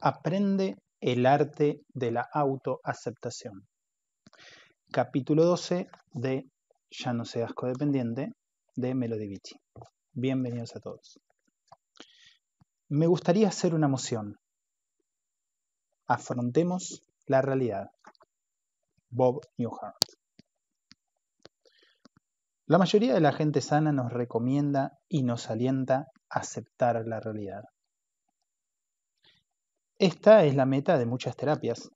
Aprende el arte de la autoaceptación. Capítulo 12 de Ya no seas codependiente de Melodivici. Bienvenidos a todos. Me gustaría hacer una moción. Afrontemos la realidad. Bob Newhart. La mayoría de la gente sana nos recomienda y nos alienta a aceptar la realidad. Esta es la meta de muchas terapias.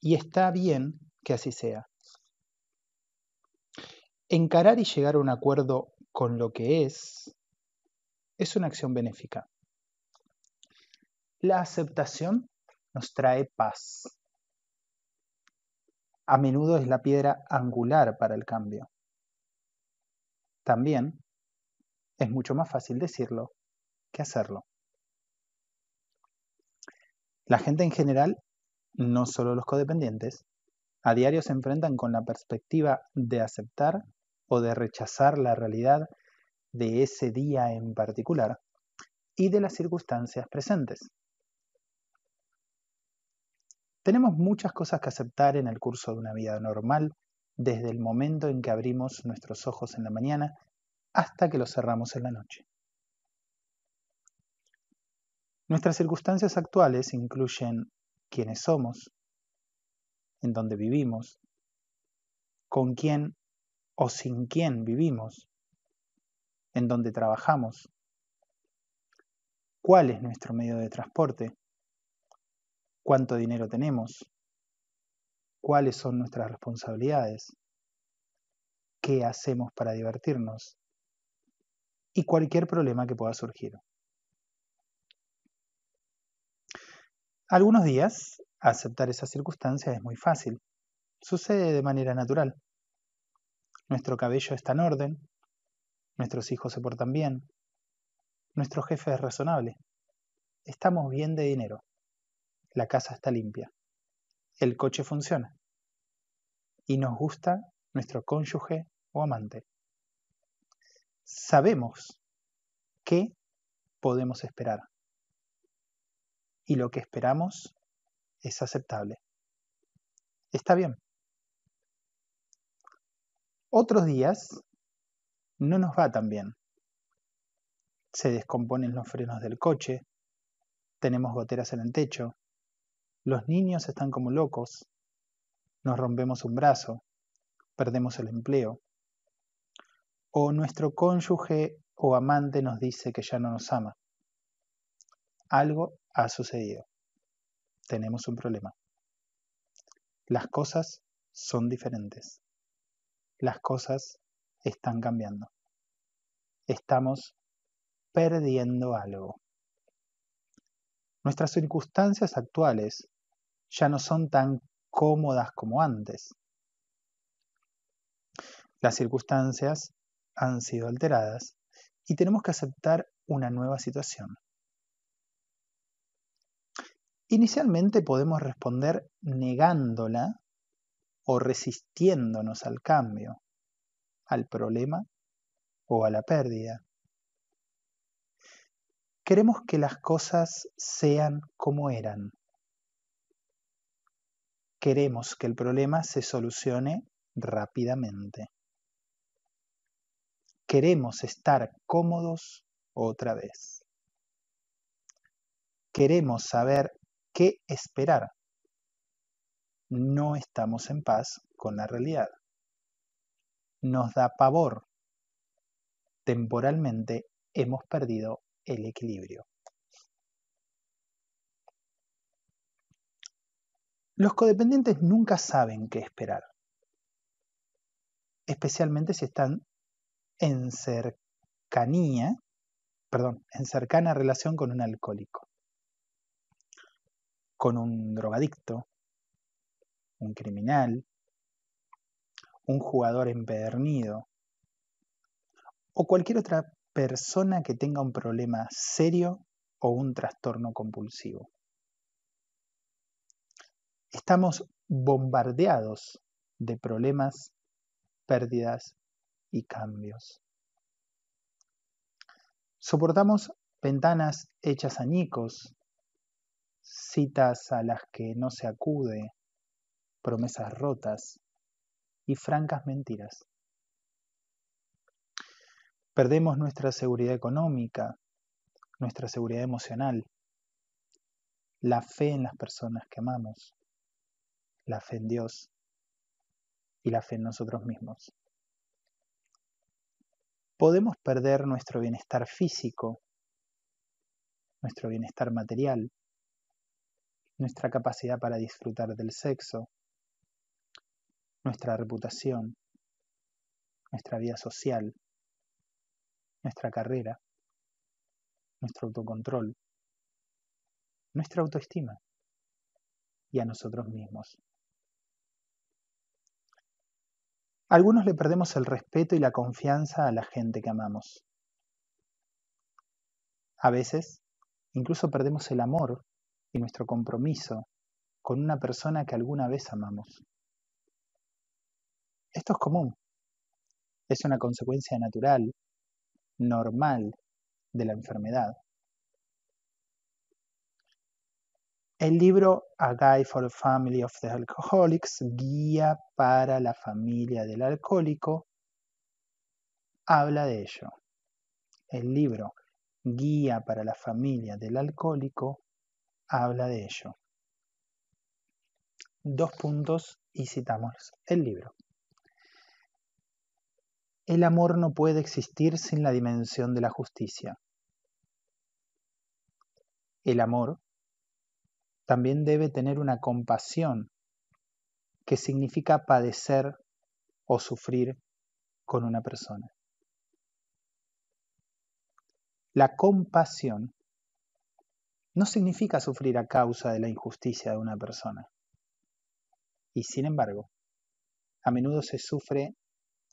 Y está bien que así sea. Encarar y llegar a un acuerdo con lo que es es una acción benéfica. La aceptación nos trae paz. A menudo es la piedra angular para el cambio. También es mucho más fácil decirlo que hacerlo. La gente en general, no solo los codependientes, a diario se enfrentan con la perspectiva de aceptar o de rechazar la realidad de ese día en particular y de las circunstancias presentes. Tenemos muchas cosas que aceptar en el curso de una vida normal, desde el momento en que abrimos nuestros ojos en la mañana hasta que los cerramos en la noche. Nuestras circunstancias actuales incluyen quiénes somos, en dónde vivimos, con quién o sin quién vivimos, en dónde trabajamos, cuál es nuestro medio de transporte, cuánto dinero tenemos, cuáles son nuestras responsabilidades, qué hacemos para divertirnos y cualquier problema que pueda surgir. Algunos días, aceptar esas circunstancias es muy fácil. Sucede de manera natural. Nuestro cabello está en orden, nuestros hijos se portan bien, nuestro jefe es razonable, estamos bien de dinero, la casa está limpia, el coche funciona y nos gusta nuestro cónyuge o amante. Sabemos qué podemos esperar y lo que esperamos es aceptable. Está bien. Otros días no nos va tan bien. Se descomponen los frenos del coche, tenemos goteras en el techo, los niños están como locos, nos rompemos un brazo, perdemos el empleo, o nuestro cónyuge o amante nos dice que ya no nos ama. Algo ha sucedido. Tenemos un problema. Las cosas son diferentes. Las cosas están cambiando. Estamos perdiendo algo. Nuestras circunstancias actuales ya no son tan cómodas como antes. Las circunstancias han sido alteradas y tenemos que aceptar una nueva situación. Inicialmente podemos responder negándola o resistiéndonos al cambio, al problema o a la pérdida. Queremos que las cosas sean como eran. Queremos que el problema se solucione rápidamente. Queremos estar cómodos otra vez. Queremos saber qué esperar. No estamos en paz con la realidad. Nos da pavor. Temporalmente hemos perdido el equilibrio. Los codependientes nunca saben qué esperar, especialmente si están en cercanía, perdón, en cercana relación con un alcohólico con un drogadicto, un criminal, un jugador empedernido o cualquier otra persona que tenga un problema serio o un trastorno compulsivo. Estamos bombardeados de problemas, pérdidas y cambios. Soportamos ventanas hechas añicos, citas a las que no se acude, promesas rotas y francas mentiras. Perdemos nuestra seguridad económica, nuestra seguridad emocional, la fe en las personas que amamos, la fe en Dios y la fe en nosotros mismos. Podemos perder nuestro bienestar físico, nuestro bienestar material, nuestra capacidad para disfrutar del sexo, nuestra reputación, nuestra vida social, nuestra carrera, nuestro autocontrol, nuestra autoestima y a nosotros mismos. algunos le perdemos el respeto y la confianza a la gente que amamos. A veces, incluso perdemos el amor nuestro compromiso con una persona que alguna vez amamos. Esto es común, es una consecuencia natural, normal de la enfermedad. El libro A Guide for the Family of the Alcoholics, Guía para la Familia del Alcohólico, habla de ello. El libro Guía para la Familia del Alcohólico habla de ello. Dos puntos y citamos el libro. El amor no puede existir sin la dimensión de la justicia. El amor también debe tener una compasión que significa padecer o sufrir con una persona. La compasión no significa sufrir a causa de la injusticia de una persona. Y sin embargo, a menudo se sufre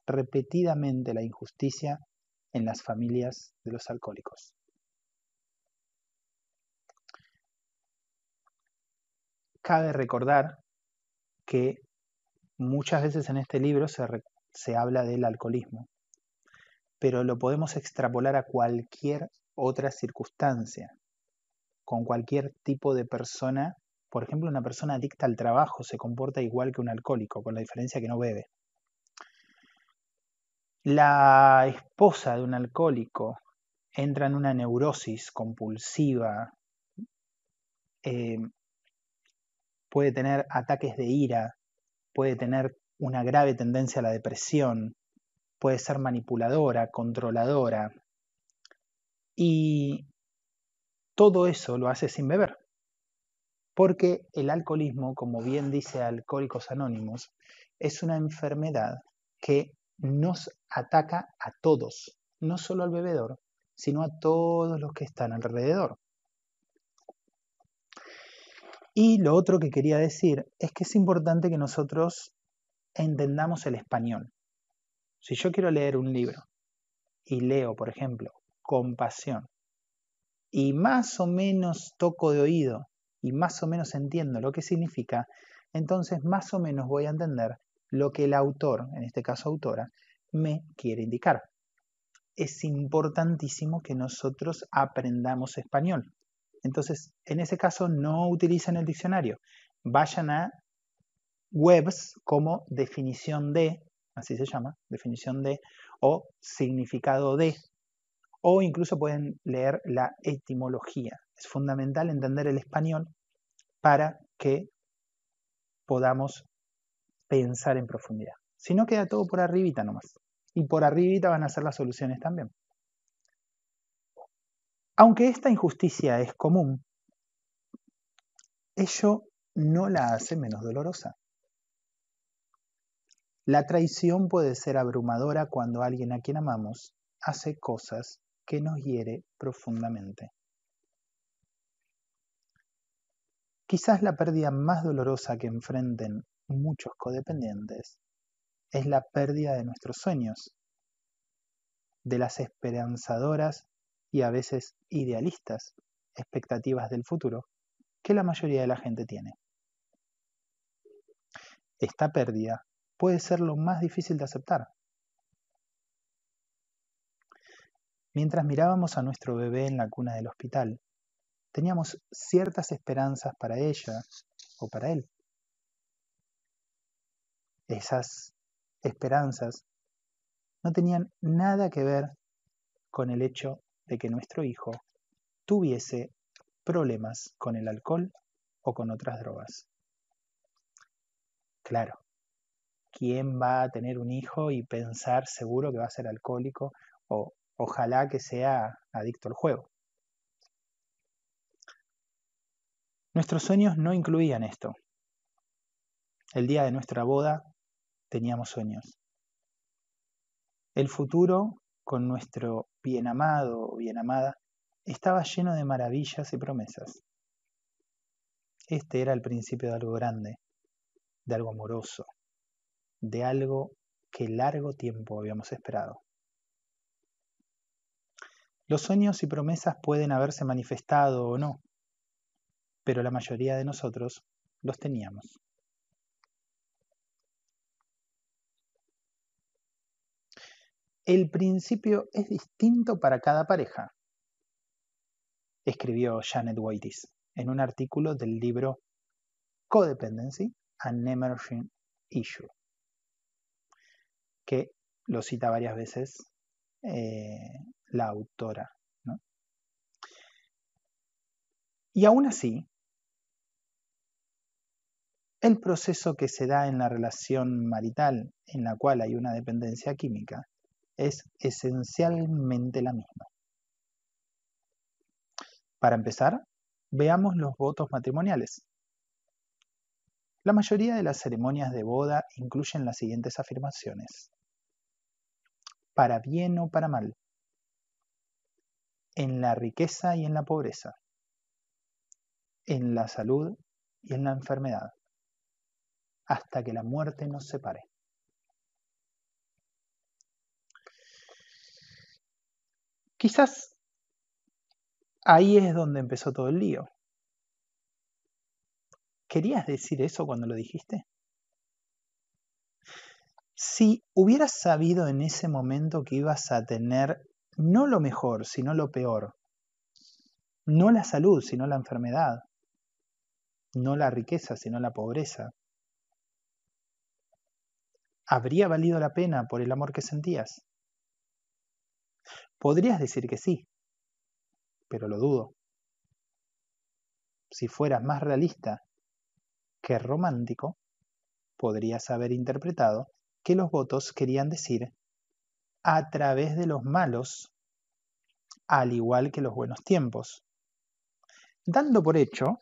repetidamente la injusticia en las familias de los alcohólicos. Cabe recordar que muchas veces en este libro se, se habla del alcoholismo, pero lo podemos extrapolar a cualquier otra circunstancia con cualquier tipo de persona. Por ejemplo, una persona adicta al trabajo se comporta igual que un alcohólico, con la diferencia que no bebe. La esposa de un alcohólico entra en una neurosis compulsiva, eh, puede tener ataques de ira, puede tener una grave tendencia a la depresión, puede ser manipuladora, controladora. Y todo eso lo hace sin beber. Porque el alcoholismo, como bien dice Alcohólicos Anónimos, es una enfermedad que nos ataca a todos, no solo al bebedor, sino a todos los que están alrededor. Y lo otro que quería decir es que es importante que nosotros entendamos el español. Si yo quiero leer un libro y leo, por ejemplo, Compasión y más o menos toco de oído y más o menos entiendo lo que significa, entonces más o menos voy a entender lo que el autor, en este caso autora, me quiere indicar. Es importantísimo que nosotros aprendamos español. Entonces, en ese caso, no utilicen el diccionario. Vayan a webs como definición de, así se llama, definición de, o significado de, o incluso pueden leer la etimología. Es fundamental entender el español para que podamos pensar en profundidad. Si no, queda todo por arribita nomás. Y por arribita van a ser las soluciones también. Aunque esta injusticia es común, ello no la hace menos dolorosa. La traición puede ser abrumadora cuando alguien a quien amamos hace cosas que nos hiere profundamente. Quizás la pérdida más dolorosa que enfrenten muchos codependientes es la pérdida de nuestros sueños, de las esperanzadoras y a veces idealistas expectativas del futuro que la mayoría de la gente tiene. Esta pérdida puede ser lo más difícil de aceptar, Mientras mirábamos a nuestro bebé en la cuna del hospital, teníamos ciertas esperanzas para ella o para él. Esas esperanzas no tenían nada que ver con el hecho de que nuestro hijo tuviese problemas con el alcohol o con otras drogas. Claro, ¿quién va a tener un hijo y pensar seguro que va a ser alcohólico o ojalá que sea adicto al juego. Nuestros sueños no incluían esto. El día de nuestra boda teníamos sueños. El futuro con nuestro bien amado o bien amada estaba lleno de maravillas y promesas. Este era el principio de algo grande, de algo amoroso, de algo que largo tiempo habíamos esperado. Los sueños y promesas pueden haberse manifestado o no, pero la mayoría de nosotros los teníamos. El principio es distinto para cada pareja, escribió Janet Waitis en un artículo del libro Codependency, an Emerging Issue, que lo cita varias veces eh, la autora. Y aún así, el proceso que se da en la relación marital en la cual hay una dependencia química es esencialmente la misma. Para empezar, veamos los votos matrimoniales. La mayoría de las ceremonias de boda incluyen las siguientes afirmaciones. Para bien o para mal, en la riqueza y en la pobreza, en la salud y en la enfermedad, hasta que la muerte nos separe. Quizás ahí es donde empezó todo el lío. ¿Querías decir eso cuando lo dijiste? Si hubieras sabido en ese momento que ibas a tener no lo mejor, sino lo peor, no la salud, sino la enfermedad, no la riqueza, sino la pobreza. ¿Habría valido la pena por el amor que sentías? Podrías decir que sí, pero lo dudo. Si fueras más realista que romántico, podrías haber interpretado que los votos querían decir a través de los malos, al igual que los buenos tiempos, dando por hecho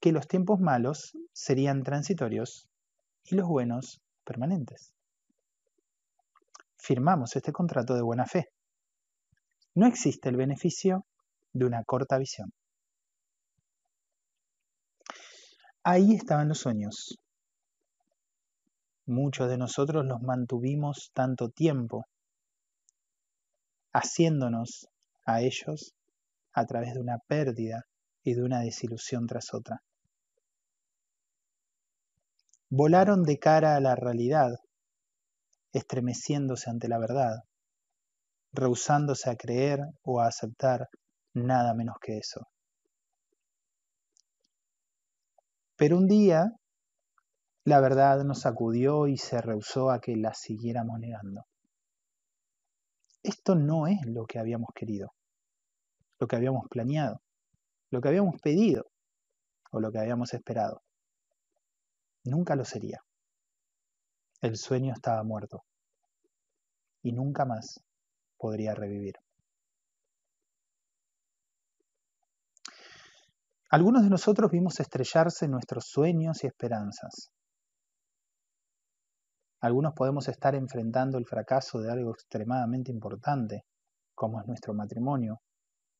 que los tiempos malos serían transitorios y los buenos permanentes. Firmamos este contrato de buena fe. No existe el beneficio de una corta visión. Ahí estaban los sueños, Muchos de nosotros los mantuvimos tanto tiempo, haciéndonos a ellos a través de una pérdida y de una desilusión tras otra. Volaron de cara a la realidad, estremeciéndose ante la verdad, rehusándose a creer o a aceptar nada menos que eso. Pero un día la verdad nos sacudió y se rehusó a que la siguiéramos negando. Esto no es lo que habíamos querido, lo que habíamos planeado, lo que habíamos pedido o lo que habíamos esperado. Nunca lo sería. El sueño estaba muerto y nunca más podría revivir. Algunos de nosotros vimos estrellarse nuestros sueños y esperanzas. Algunos podemos estar enfrentando el fracaso de algo extremadamente importante, como es nuestro matrimonio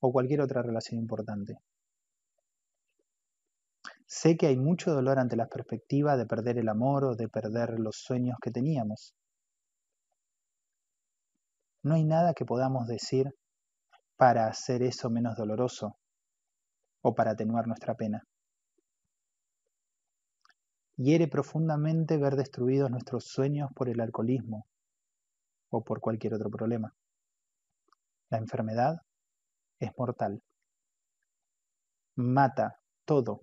o cualquier otra relación importante. Sé que hay mucho dolor ante la perspectiva de perder el amor o de perder los sueños que teníamos. No hay nada que podamos decir para hacer eso menos doloroso o para atenuar nuestra pena hiere profundamente ver destruidos nuestros sueños por el alcoholismo o por cualquier otro problema. La enfermedad es mortal. Mata todo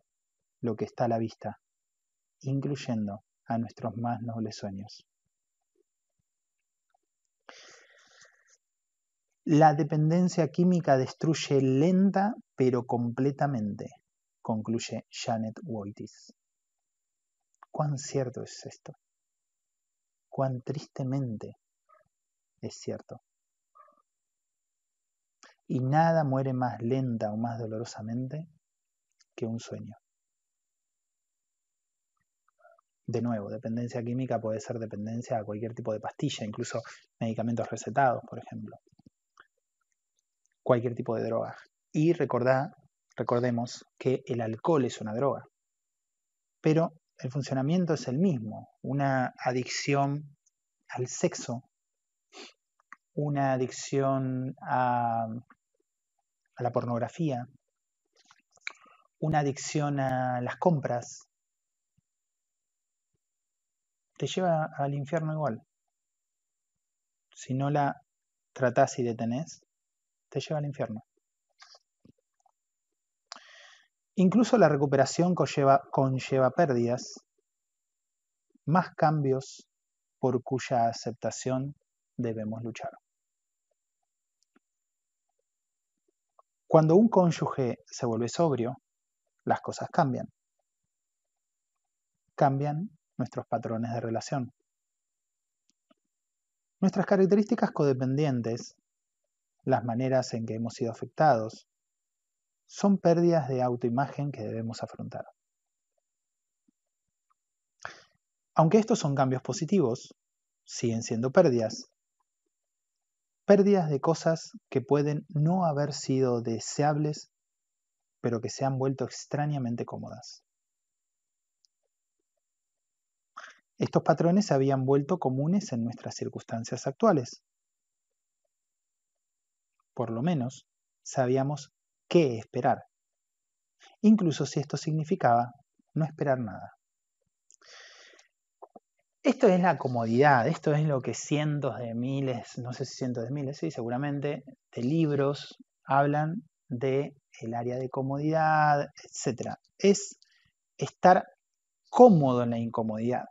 lo que está a la vista, incluyendo a nuestros más nobles sueños. La dependencia química destruye lenta pero completamente, concluye Janet Waltis cuán cierto es esto, cuán tristemente es cierto. Y nada muere más lenta o más dolorosamente que un sueño. De nuevo, dependencia química puede ser dependencia a cualquier tipo de pastilla, incluso medicamentos recetados, por ejemplo. Cualquier tipo de droga. Y recordad, recordemos que el alcohol es una droga. Pero el funcionamiento es el mismo. Una adicción al sexo, una adicción a, la pornografía, una adicción a las compras, te lleva al infierno igual. Si no la tratás y detenés, te lleva al infierno. Incluso la recuperación conlleva, pérdidas, más cambios por cuya aceptación debemos luchar. Cuando un cónyuge se vuelve sobrio, las cosas cambian. Cambian nuestros patrones de relación. Nuestras características codependientes, las maneras en que hemos sido afectados, son pérdidas de autoimagen que debemos afrontar. Aunque estos son cambios positivos, siguen siendo pérdidas. Pérdidas de cosas que pueden no haber sido deseables, pero que se han vuelto extrañamente cómodas. Estos patrones se habían vuelto comunes en nuestras circunstancias actuales. Por lo menos, sabíamos qué esperar, incluso si esto significaba no esperar nada. Esto es la comodidad, esto es lo que cientos de miles, no sé si cientos de miles, sí, seguramente, de libros hablan de el área de comodidad, etc. Es estar cómodo en la incomodidad.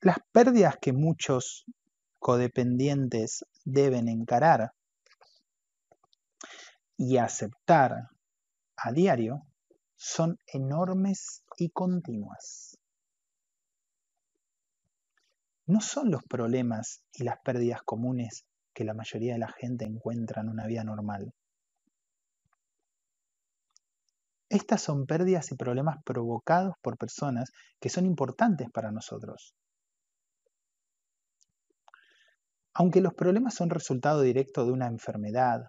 Las pérdidas que muchos codependientes deben encarar y aceptar a diario son enormes y continuas. No son los problemas y las pérdidas comunes que la mayoría de la gente encuentra en una vida normal. Estas son pérdidas y problemas provocados por personas que son importantes para nosotros, Aunque los problemas son resultado directo de una enfermedad,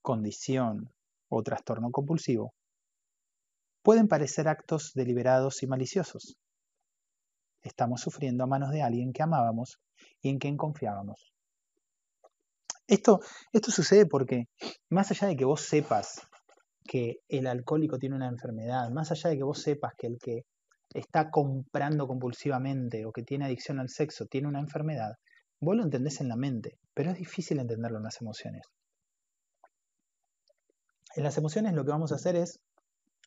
condición o trastorno compulsivo, pueden parecer actos deliberados y maliciosos. Estamos sufriendo a manos de alguien que amábamos y en quien confiábamos. Esto, esto sucede porque, más allá de que vos sepas que el alcohólico tiene una enfermedad, más allá de que vos sepas que el que está comprando compulsivamente o que tiene adicción al sexo tiene una enfermedad, Vos lo entendés en la mente, pero es difícil entenderlo en las emociones. En las emociones lo que vamos a hacer es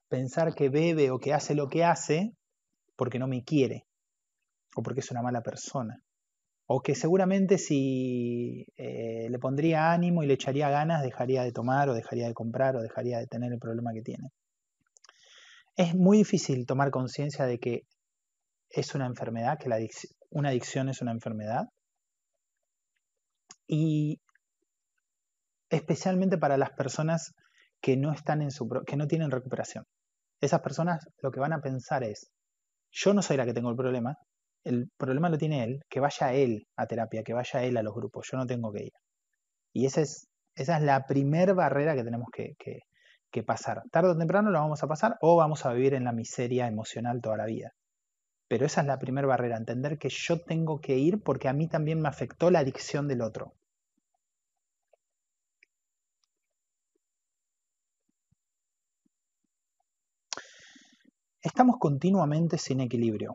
pensar que bebe o que hace lo que hace porque no me quiere, o porque es una mala persona, o que seguramente si eh, le pondría ánimo y le echaría ganas, dejaría de tomar o dejaría de comprar o dejaría de tener el problema que tiene. Es muy difícil tomar conciencia de que es una enfermedad, que una adicción es una enfermedad, y especialmente para las personas que no están en su que no tienen recuperación. Esas personas lo que van a pensar es, yo no soy la que tengo el problema, el problema lo tiene él, que vaya él a terapia, que vaya él a los grupos, yo no tengo que ir. Y esa es, la primera barrera que tenemos que, que pasar. Tarde o temprano la vamos a pasar o vamos a vivir en la miseria emocional toda la vida. Pero esa es la primera barrera, entender que yo tengo que ir porque a mí también me afectó la adicción del otro. Estamos continuamente sin equilibrio,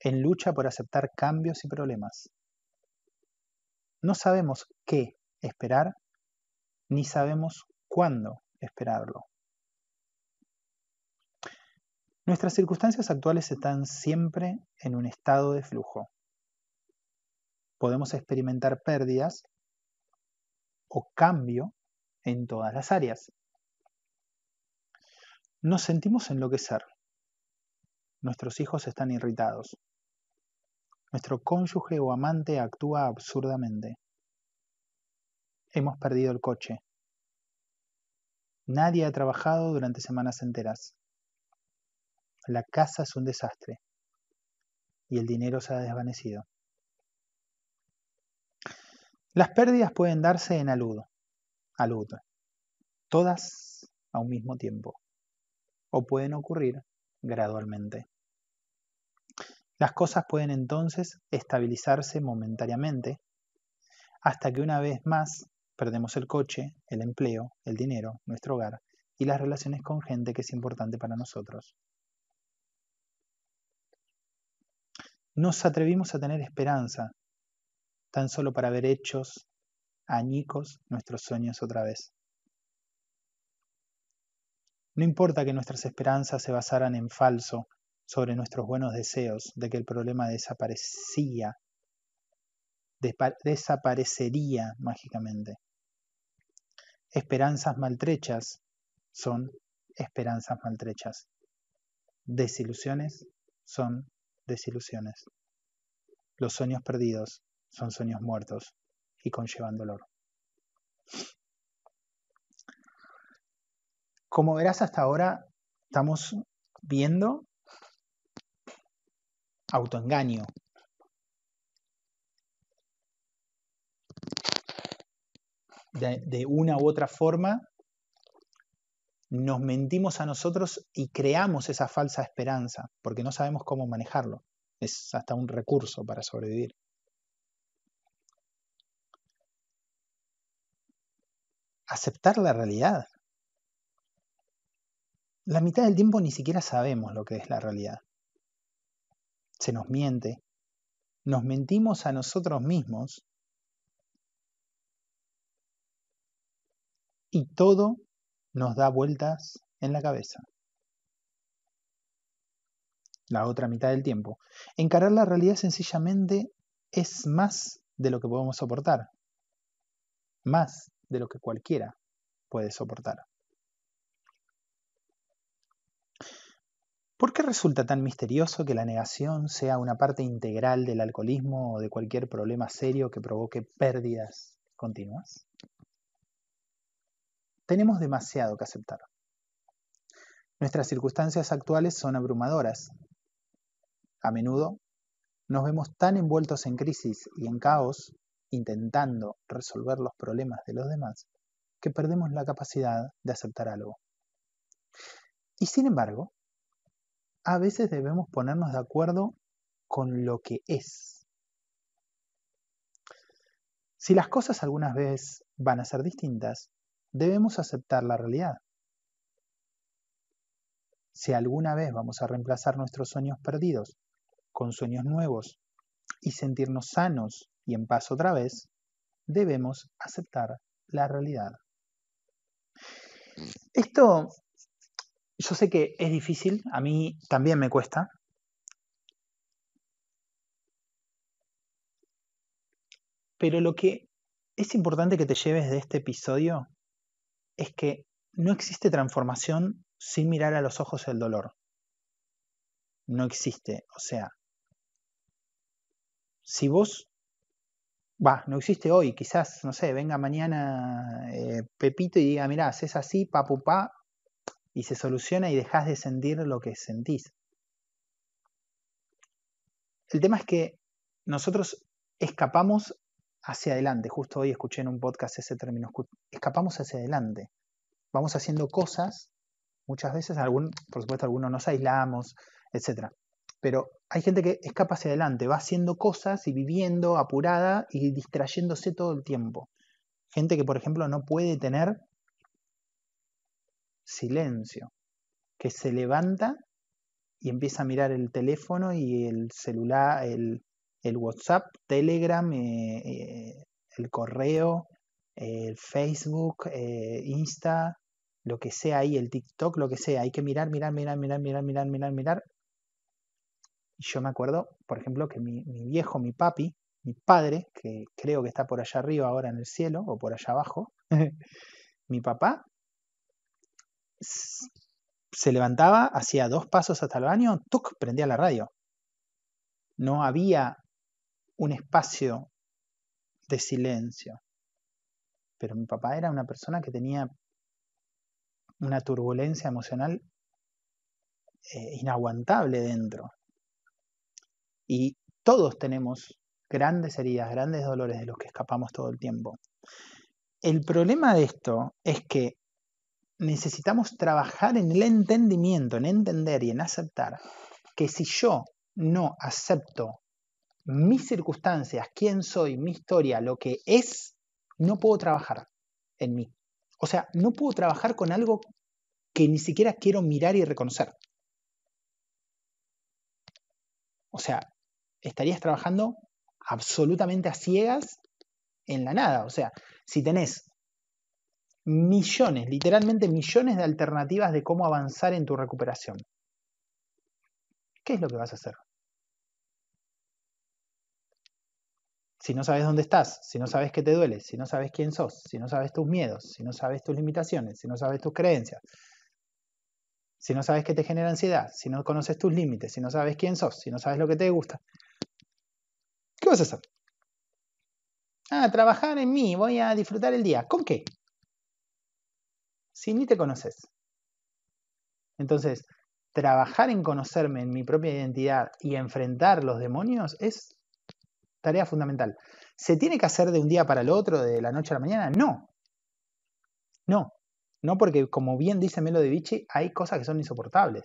en lucha por aceptar cambios y problemas. No sabemos qué esperar, ni sabemos cuándo esperarlo. Nuestras circunstancias actuales están siempre en un estado de flujo. Podemos experimentar pérdidas o cambio en todas las áreas nos sentimos enloquecer. Nuestros hijos están irritados. Nuestro cónyuge o amante actúa absurdamente. Hemos perdido el coche. Nadie ha trabajado durante semanas enteras. La casa es un desastre. Y el dinero se ha desvanecido. Las pérdidas pueden darse en alud, aludo, todas a un mismo tiempo o pueden ocurrir gradualmente. Las cosas pueden entonces estabilizarse momentáneamente hasta que una vez más perdemos el coche, el empleo, el dinero, nuestro hogar y las relaciones con gente que es importante para nosotros. Nos atrevimos a tener esperanza, tan solo para ver hechos añicos nuestros sueños otra vez. No importa que nuestras esperanzas se basaran en falso sobre nuestros buenos deseos de que el problema desaparecía, desaparecería mágicamente. Esperanzas maltrechas son esperanzas maltrechas. Desilusiones son desilusiones. Los sueños perdidos son sueños muertos y conllevan dolor. Como verás hasta ahora, estamos viendo autoengaño. De, de, una u otra forma, nos mentimos a nosotros y creamos esa falsa esperanza, porque no sabemos cómo manejarlo. Es hasta un recurso para sobrevivir. Aceptar la realidad la mitad del tiempo ni siquiera sabemos lo que es la realidad. Se nos miente, nos mentimos a nosotros mismos y todo nos da vueltas en la cabeza. La otra mitad del tiempo. Encarar la realidad sencillamente es más de lo que podemos soportar, más de lo que cualquiera puede soportar. ¿Por qué resulta tan misterioso que la negación sea una parte integral del alcoholismo o de cualquier problema serio que provoque pérdidas continuas? Tenemos demasiado que aceptar. Nuestras circunstancias actuales son abrumadoras. A menudo nos vemos tan envueltos en crisis y en caos intentando resolver los problemas de los demás que perdemos la capacidad de aceptar algo. Y sin embargo, a veces debemos ponernos de acuerdo con lo que es. Si las cosas algunas veces van a ser distintas, debemos aceptar la realidad. Si alguna vez vamos a reemplazar nuestros sueños perdidos con sueños nuevos y sentirnos sanos y en paz otra vez, debemos aceptar la realidad. Esto yo sé que es difícil, a mí también me cuesta. Pero lo que es importante que te lleves de este episodio es que no existe transformación sin mirar a los ojos el dolor. No existe. O sea, si vos, va, no existe hoy, quizás, no sé, venga mañana eh, Pepito y diga, mirá, es así, pa, y se soluciona y dejas de sentir lo que sentís. El tema es que nosotros escapamos hacia adelante. Justo hoy escuché en un podcast ese término, escapamos hacia adelante. Vamos haciendo cosas, muchas veces, por supuesto algunos nos aislamos, etc. Pero hay gente que escapa hacia adelante, va haciendo cosas y viviendo apurada y distrayéndose todo el tiempo. Gente que, por ejemplo, no puede tener silencio, que se levanta y empieza a mirar el teléfono y el celular, el, WhatsApp, Telegram, eh, eh, el correo, el Facebook, eh, Insta, lo que sea ahí, el TikTok, lo que sea. Hay que mirar, mirar, mirar, mirar, mirar, mirar, mirar, mirar. Y yo me acuerdo, por ejemplo, que mi, mi viejo, mi papi, mi padre, que creo que está por allá arriba ahora en el cielo o por allá abajo, mi papá se levantaba, hacía dos pasos hasta el baño, ¡tuc! prendía la radio. No había un espacio de silencio. Pero mi papá era una persona que tenía una turbulencia emocional eh, inaguantable dentro. Y todos tenemos grandes heridas, grandes dolores de los que escapamos todo el tiempo. El problema de esto es que necesitamos trabajar en el entendimiento, en entender y en aceptar que si yo no acepto mis circunstancias, quién soy, mi historia, lo que es, no puedo trabajar en mí. O sea, no puedo trabajar con algo que ni siquiera quiero mirar y reconocer. O sea, estarías trabajando absolutamente a ciegas en la nada. O sea, si tenés millones, literalmente millones de alternativas de cómo avanzar en tu recuperación. ¿Qué es lo que vas a hacer? Si no sabes dónde estás, si no sabes qué te duele, si no sabes quién sos, si no sabes tus miedos, si no sabes tus limitaciones, si no sabes tus creencias, si no sabes qué te genera ansiedad, si no conoces tus límites, si no sabes quién sos, si no sabes lo que te gusta, ¿qué vas a hacer? Ah, trabajar en mí, voy a disfrutar el día. ¿Con qué? si ni te conoces. Entonces, trabajar en conocerme, en mi propia identidad y enfrentar los demonios es tarea fundamental. ¿Se tiene que hacer de un día para el otro, de la noche a la mañana? No. No. No porque, como bien dice Melo de Vichy, hay cosas que son insoportables.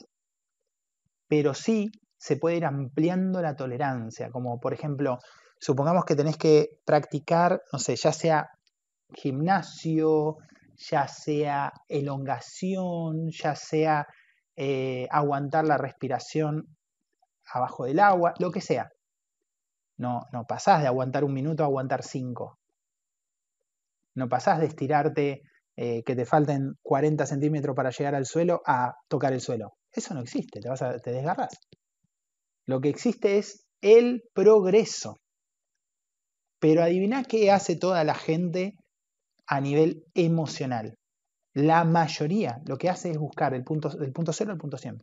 Pero sí se puede ir ampliando la tolerancia, como por ejemplo, supongamos que tenés que practicar, no sé, ya sea gimnasio, ya sea elongación, ya sea eh, aguantar la respiración abajo del agua, lo que sea. No, no pasás de aguantar un minuto a aguantar cinco. No pasás de estirarte eh, que te falten 40 centímetros para llegar al suelo a tocar el suelo. Eso no existe, te, vas a, te desgarras. Lo que existe es el progreso. Pero adivina qué hace toda la gente a nivel emocional. La mayoría lo que hace es buscar El punto, punto cero al punto 100.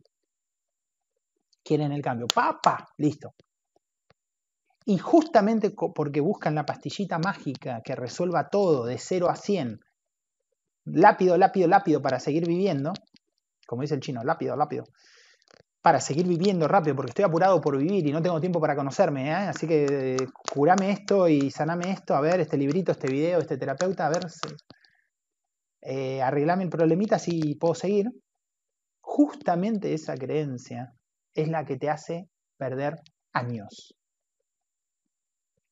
Quieren el cambio. ¡Papa! Listo. Y justamente porque buscan la pastillita mágica que resuelva todo de 0 a 100, lápido, lápido, lápido para seguir viviendo, como dice el chino, lápido, lápido, para seguir viviendo rápido, porque estoy apurado por vivir y no tengo tiempo para conocerme, ¿eh? así que eh, curame esto y saname esto, a ver, este librito, este video, este terapeuta, a ver, eh, arreglame el problemita si puedo seguir. Justamente esa creencia es la que te hace perder años.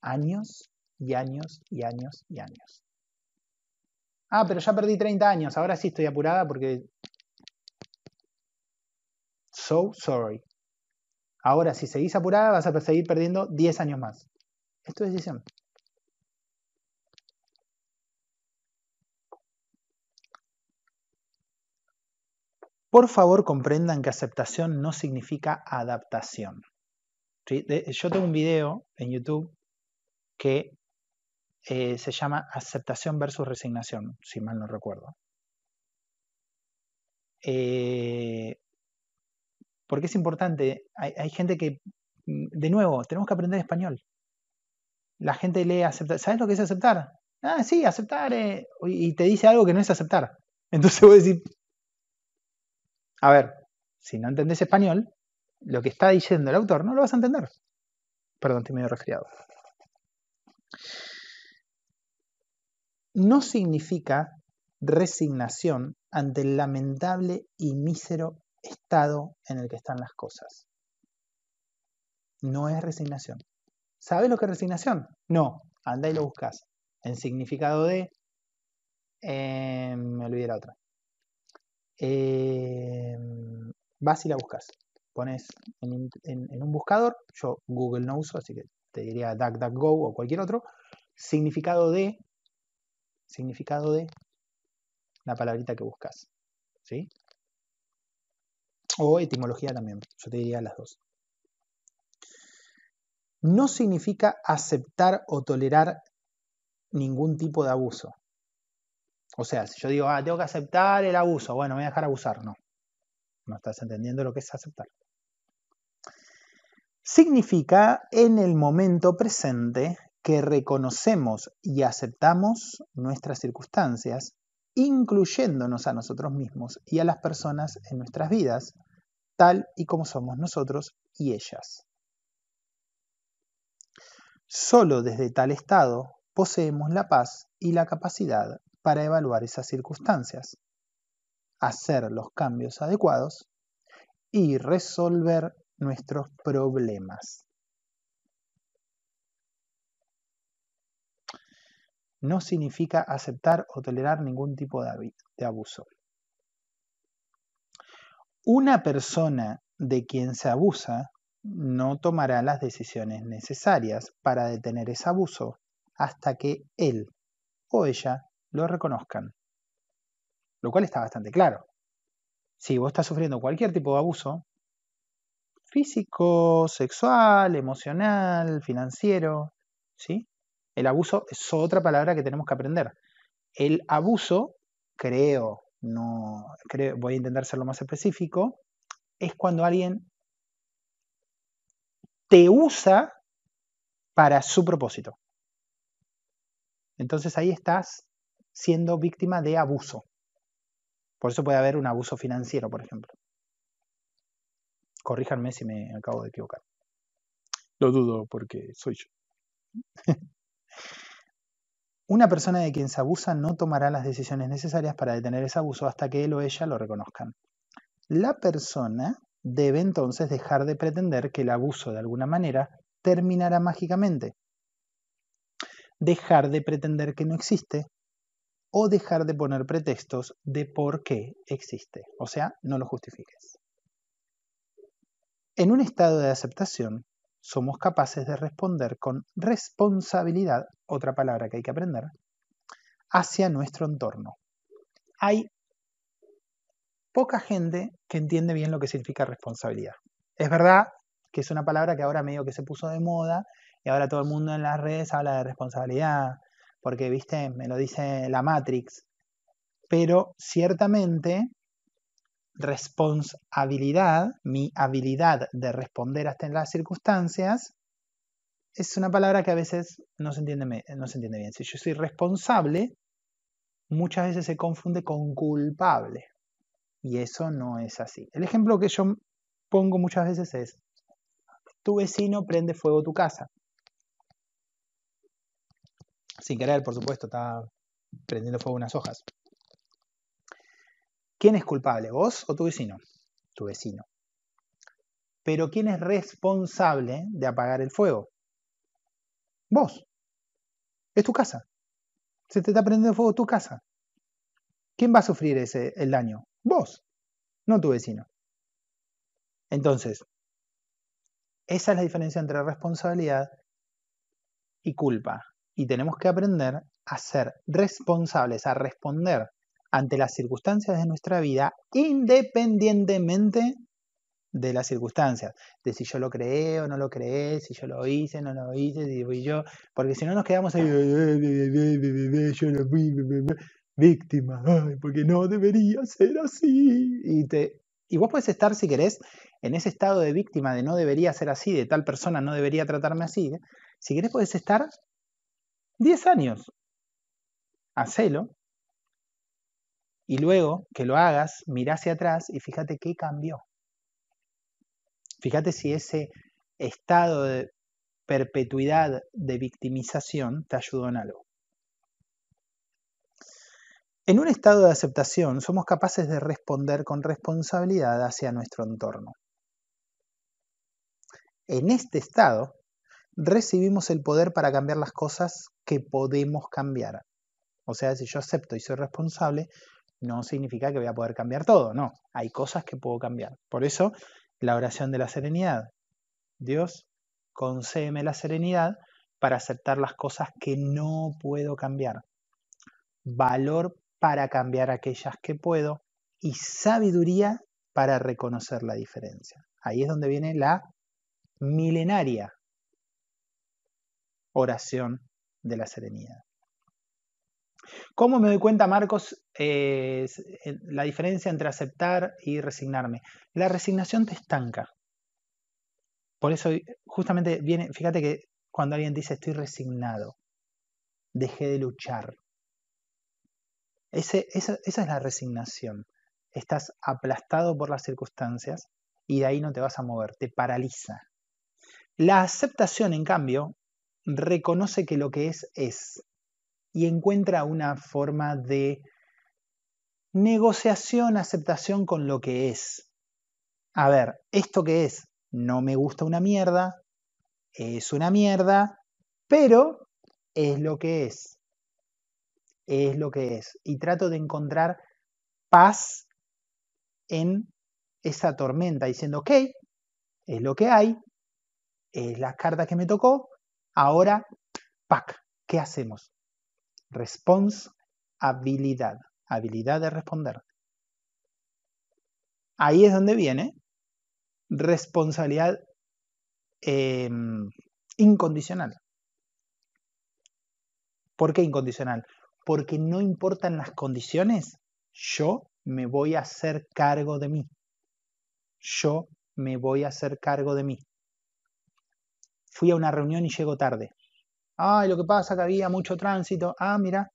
Años y años y años y años. Ah, pero ya perdí 30 años, ahora sí estoy apurada porque So sorry. Ahora, si seguís apurada, vas a seguir perdiendo 10 años más. Es decisión. Por favor, comprendan que aceptación no significa adaptación. Yo tengo un video en YouTube que eh, se llama Aceptación versus Resignación, si mal no recuerdo. Eh, porque es importante, hay, gente que, mm, de nuevo, tenemos que aprender español. La gente lee aceptar. ¿Sabes lo que es aceptar? Ah, sí, aceptar. Eh, y te dice algo que no es aceptar. Entonces voy a decir, a ver, si no entendés español, lo que está diciendo el autor no lo vas a entender. Perdón, estoy medio resfriado. No significa resignación ante el lamentable y mísero estado en el que están las cosas. No es resignación. ¿Sabes lo que es resignación? No, anda y lo buscas. En significado de... Eh, me olvidé la otra. Eh, vas y la buscas. Pones en, en, un buscador, yo Google no uso, así que te diría DuckDuckGo o cualquier otro. Significado de, significado de la palabrita que buscas. ¿Sí? o etimología también, yo te diría las dos. No significa aceptar o tolerar ningún tipo de abuso. O sea, si yo digo, ah, tengo que aceptar el abuso, bueno, voy a dejar abusar, no. No estás entendiendo lo que es aceptar. Significa en el momento presente que reconocemos y aceptamos nuestras circunstancias, incluyéndonos a nosotros mismos y a las personas en nuestras vidas, tal y como somos nosotros y ellas. Solo desde tal estado poseemos la paz y la capacidad para evaluar esas circunstancias, hacer los cambios adecuados y resolver nuestros problemas. No significa aceptar o tolerar ningún tipo de, abuso una persona de quien se abusa no tomará las decisiones necesarias para detener ese abuso hasta que él o ella lo reconozcan. Lo cual está bastante claro. Si vos estás sufriendo cualquier tipo de abuso, físico, sexual, emocional, financiero, ¿sí? El abuso es otra palabra que tenemos que aprender. El abuso, creo, no creo, voy a intentar ser lo más específico, es cuando alguien te usa para su propósito. Entonces ahí estás siendo víctima de abuso. Por eso puede haber un abuso financiero, por ejemplo. Corríjanme si me acabo de equivocar. Lo dudo porque soy yo. Una persona de quien se abusa no tomará las decisiones necesarias para detener ese abuso hasta que él o ella lo reconozcan. La persona debe entonces dejar de pretender que el abuso de alguna manera terminará mágicamente. Dejar de pretender que no existe o dejar de poner pretextos de por qué existe. O sea, no lo justifiques. En un estado de aceptación, somos capaces de responder con responsabilidad, otra palabra que hay que aprender, hacia nuestro entorno. Hay poca gente que entiende bien lo que significa responsabilidad. Es verdad que es una palabra que ahora medio que se puso de moda y ahora todo el mundo en las redes habla de responsabilidad, porque, viste, me lo dice la Matrix. Pero ciertamente responsabilidad, mi habilidad de responder hasta en las circunstancias, es una palabra que a veces no se entiende, no se entiende bien. Si yo soy responsable, muchas veces se confunde con culpable. Y eso no es así. El ejemplo que yo pongo muchas veces es, tu vecino prende fuego a tu casa. Sin querer, por supuesto, está prendiendo fuego unas hojas. ¿Quién es culpable? ¿Vos o tu vecino? Tu vecino. Pero ¿quién es responsable de apagar el fuego? Vos. Es tu casa. Se te está prendiendo fuego tu casa. ¿Quién va a sufrir ese, el daño? Vos, no tu vecino. Entonces, esa es la diferencia entre responsabilidad y culpa. Y tenemos que aprender a ser responsables, a responder ante las circunstancias de nuestra vida independientemente de las circunstancias, de si yo lo creé o no lo creé, si yo lo hice, o no lo hice, si yo, porque si no nos quedamos ahí, víctima, porque no debería ser así. Y, te, vos puedes estar, si querés, en ese estado de víctima, de no debería ser así, de tal persona no debería tratarme así. Si querés, puedes estar 10 años. Hacelo, y luego que lo hagas, mirá hacia atrás y fíjate qué cambió. Fíjate si ese estado de perpetuidad de victimización te ayudó en algo. En un estado de aceptación somos capaces de responder con responsabilidad hacia nuestro entorno. En este estado recibimos el poder para cambiar las cosas que podemos cambiar. O sea, si yo acepto y soy responsable, no significa que voy a poder cambiar todo, no, hay cosas que puedo cambiar. Por eso, la oración de la serenidad. Dios, concédeme la serenidad para aceptar las cosas que no puedo cambiar. Valor para cambiar aquellas que puedo y sabiduría para reconocer la diferencia. Ahí es donde viene la milenaria oración de la serenidad. ¿Cómo me doy cuenta, Marcos, eh, la diferencia entre aceptar y resignarme. La resignación te estanca. Por eso eh, justamente viene, fíjate que cuando alguien dice estoy resignado, dejé de luchar. esa, esa es la resignación. Estás aplastado por las circunstancias y de ahí no te vas a mover, te paraliza. La aceptación, en cambio, reconoce que lo que es es y encuentra una forma de Negociación, aceptación con lo que es. A ver, esto que es, no me gusta una mierda, es una mierda, pero es lo que es. Es lo que es. Y trato de encontrar paz en esa tormenta, diciendo, ok, es lo que hay, es la carta que me tocó, ahora, pack, ¿qué hacemos? Responsabilidad habilidad de responder. Ahí es donde viene responsabilidad em, incondicional. ¿Por qué incondicional? Porque no importan las condiciones, yo me voy a hacer cargo de mí. Yo me voy a hacer cargo de mí. Fui a una reunión y llego tarde. Ay, lo que pasa que había mucho tránsito. Ah, mira,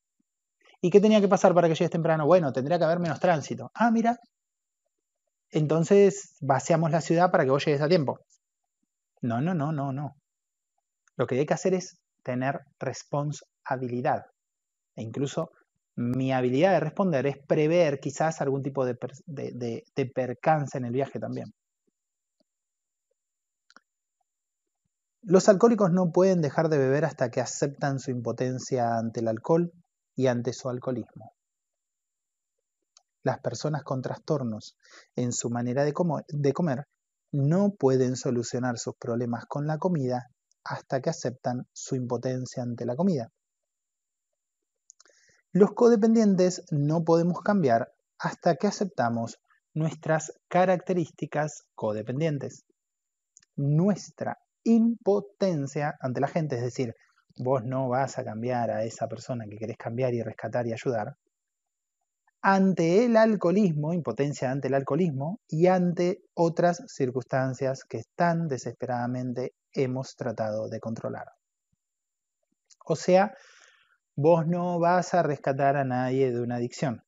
¿Y qué tenía que pasar para que llegues temprano? Bueno, tendría que haber menos tránsito. Ah, mira. Entonces vaciamos la ciudad para que vos llegues a tiempo. No, no, no, no, no. Lo que hay que hacer es tener responsabilidad. E incluso mi habilidad de responder es prever quizás algún tipo de, de percance en el viaje también. Los alcohólicos no pueden dejar de beber hasta que aceptan su impotencia ante el alcohol y ante su alcoholismo. Las personas con trastornos en su manera de, comer no pueden solucionar sus problemas con la comida hasta que aceptan su impotencia ante la comida. Los codependientes no podemos cambiar hasta que aceptamos nuestras características codependientes. Nuestra impotencia ante la gente, es decir, vos no vas a cambiar a esa persona que querés cambiar y rescatar y ayudar, ante el alcoholismo, impotencia ante el alcoholismo y ante otras circunstancias que tan desesperadamente hemos tratado de controlar. O sea, vos no vas a rescatar a nadie de una adicción.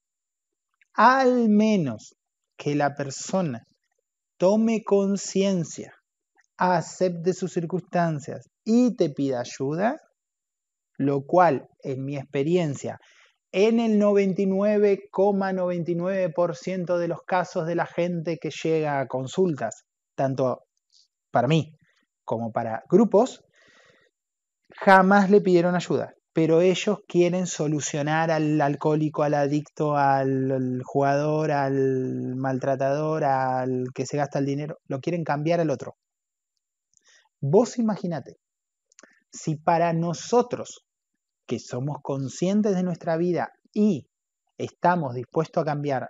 Al menos que la persona tome conciencia, acepte sus circunstancias y te pida ayuda, lo cual en mi experiencia, en el 99,99% de los casos de la gente que llega a consultas, tanto para mí como para grupos, jamás le pidieron ayuda, pero ellos quieren solucionar al alcohólico, al adicto, al jugador, al maltratador, al que se gasta el dinero, lo quieren cambiar al otro. Vos imagínate, si para nosotros, que somos conscientes de nuestra vida y estamos dispuestos a cambiar,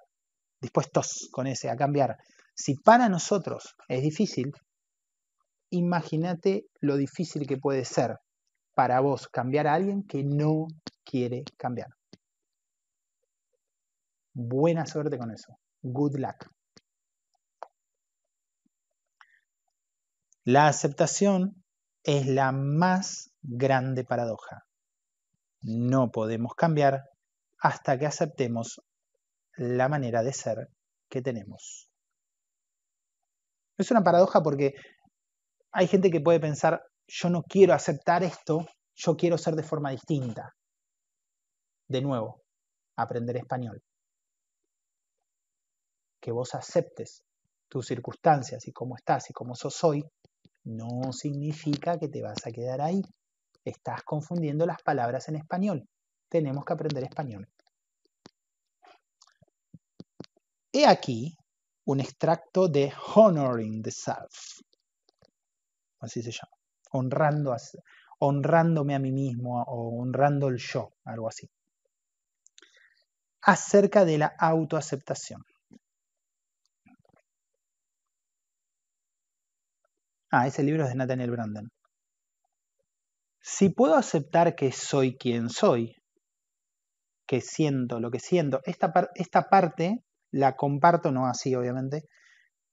dispuestos con ese a cambiar, si para nosotros es difícil, imagínate lo difícil que puede ser para vos cambiar a alguien que no quiere cambiar. Buena suerte con eso. Good luck. La aceptación es la más grande paradoja. No podemos cambiar hasta que aceptemos la manera de ser que tenemos. Es una paradoja porque hay gente que puede pensar, yo no quiero aceptar esto, yo quiero ser de forma distinta. De nuevo, aprender español. Que vos aceptes tus circunstancias y cómo estás y cómo sos hoy no significa que te vas a quedar ahí. Estás confundiendo las palabras en español. Tenemos que aprender español. He aquí un extracto de Honoring the Self. Así se llama. Honrando honrándome a mí mismo o honrando el yo, algo así. Acerca de la autoaceptación. Ah, ese libro es de Nathaniel Branden. Si puedo aceptar que soy quien soy, que siento lo que siento, esta, esta parte la comparto, no así obviamente,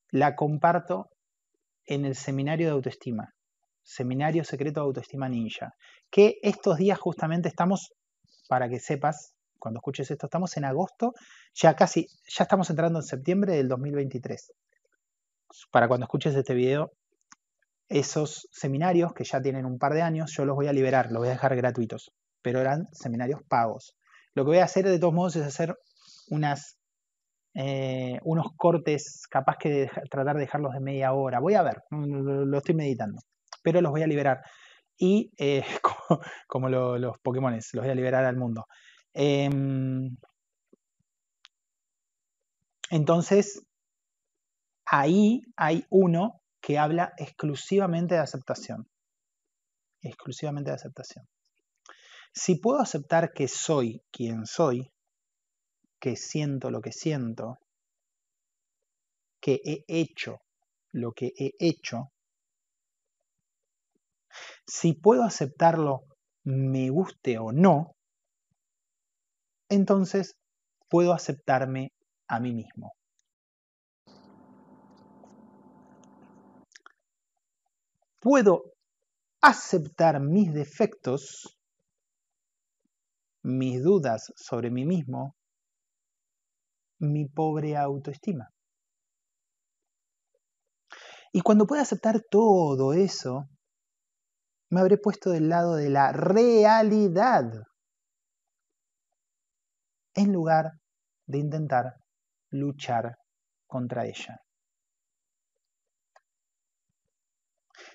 la comparto en el seminario de autoestima, seminario secreto de autoestima ninja, que estos días justamente estamos, para que sepas, cuando escuches esto, estamos en agosto, ya casi, ya estamos entrando en septiembre del 2023. Para cuando escuches este video, esos seminarios que ya tienen un par de años, yo los voy a liberar, los voy a dejar gratuitos, pero eran seminarios pagos. Lo que voy a hacer de todos modos es hacer unas, eh, unos cortes, capaz que de, tratar de dejarlos de media hora. Voy a ver, lo estoy meditando, pero los voy a liberar. Y eh, como, los Pokémones, los voy a liberar al mundo. Em, entonces, ahí hay uno que habla exclusivamente de aceptación. Exclusivamente de aceptación. Si puedo aceptar que soy quien soy, que siento lo que siento, que he hecho lo que he hecho, si puedo aceptarlo me guste o no, entonces puedo aceptarme a mí mismo. puedo aceptar mis defectos, mis dudas sobre mí mismo, mi pobre autoestima. Y cuando pueda aceptar todo eso, me habré puesto del lado de la realidad en lugar de intentar luchar contra ella.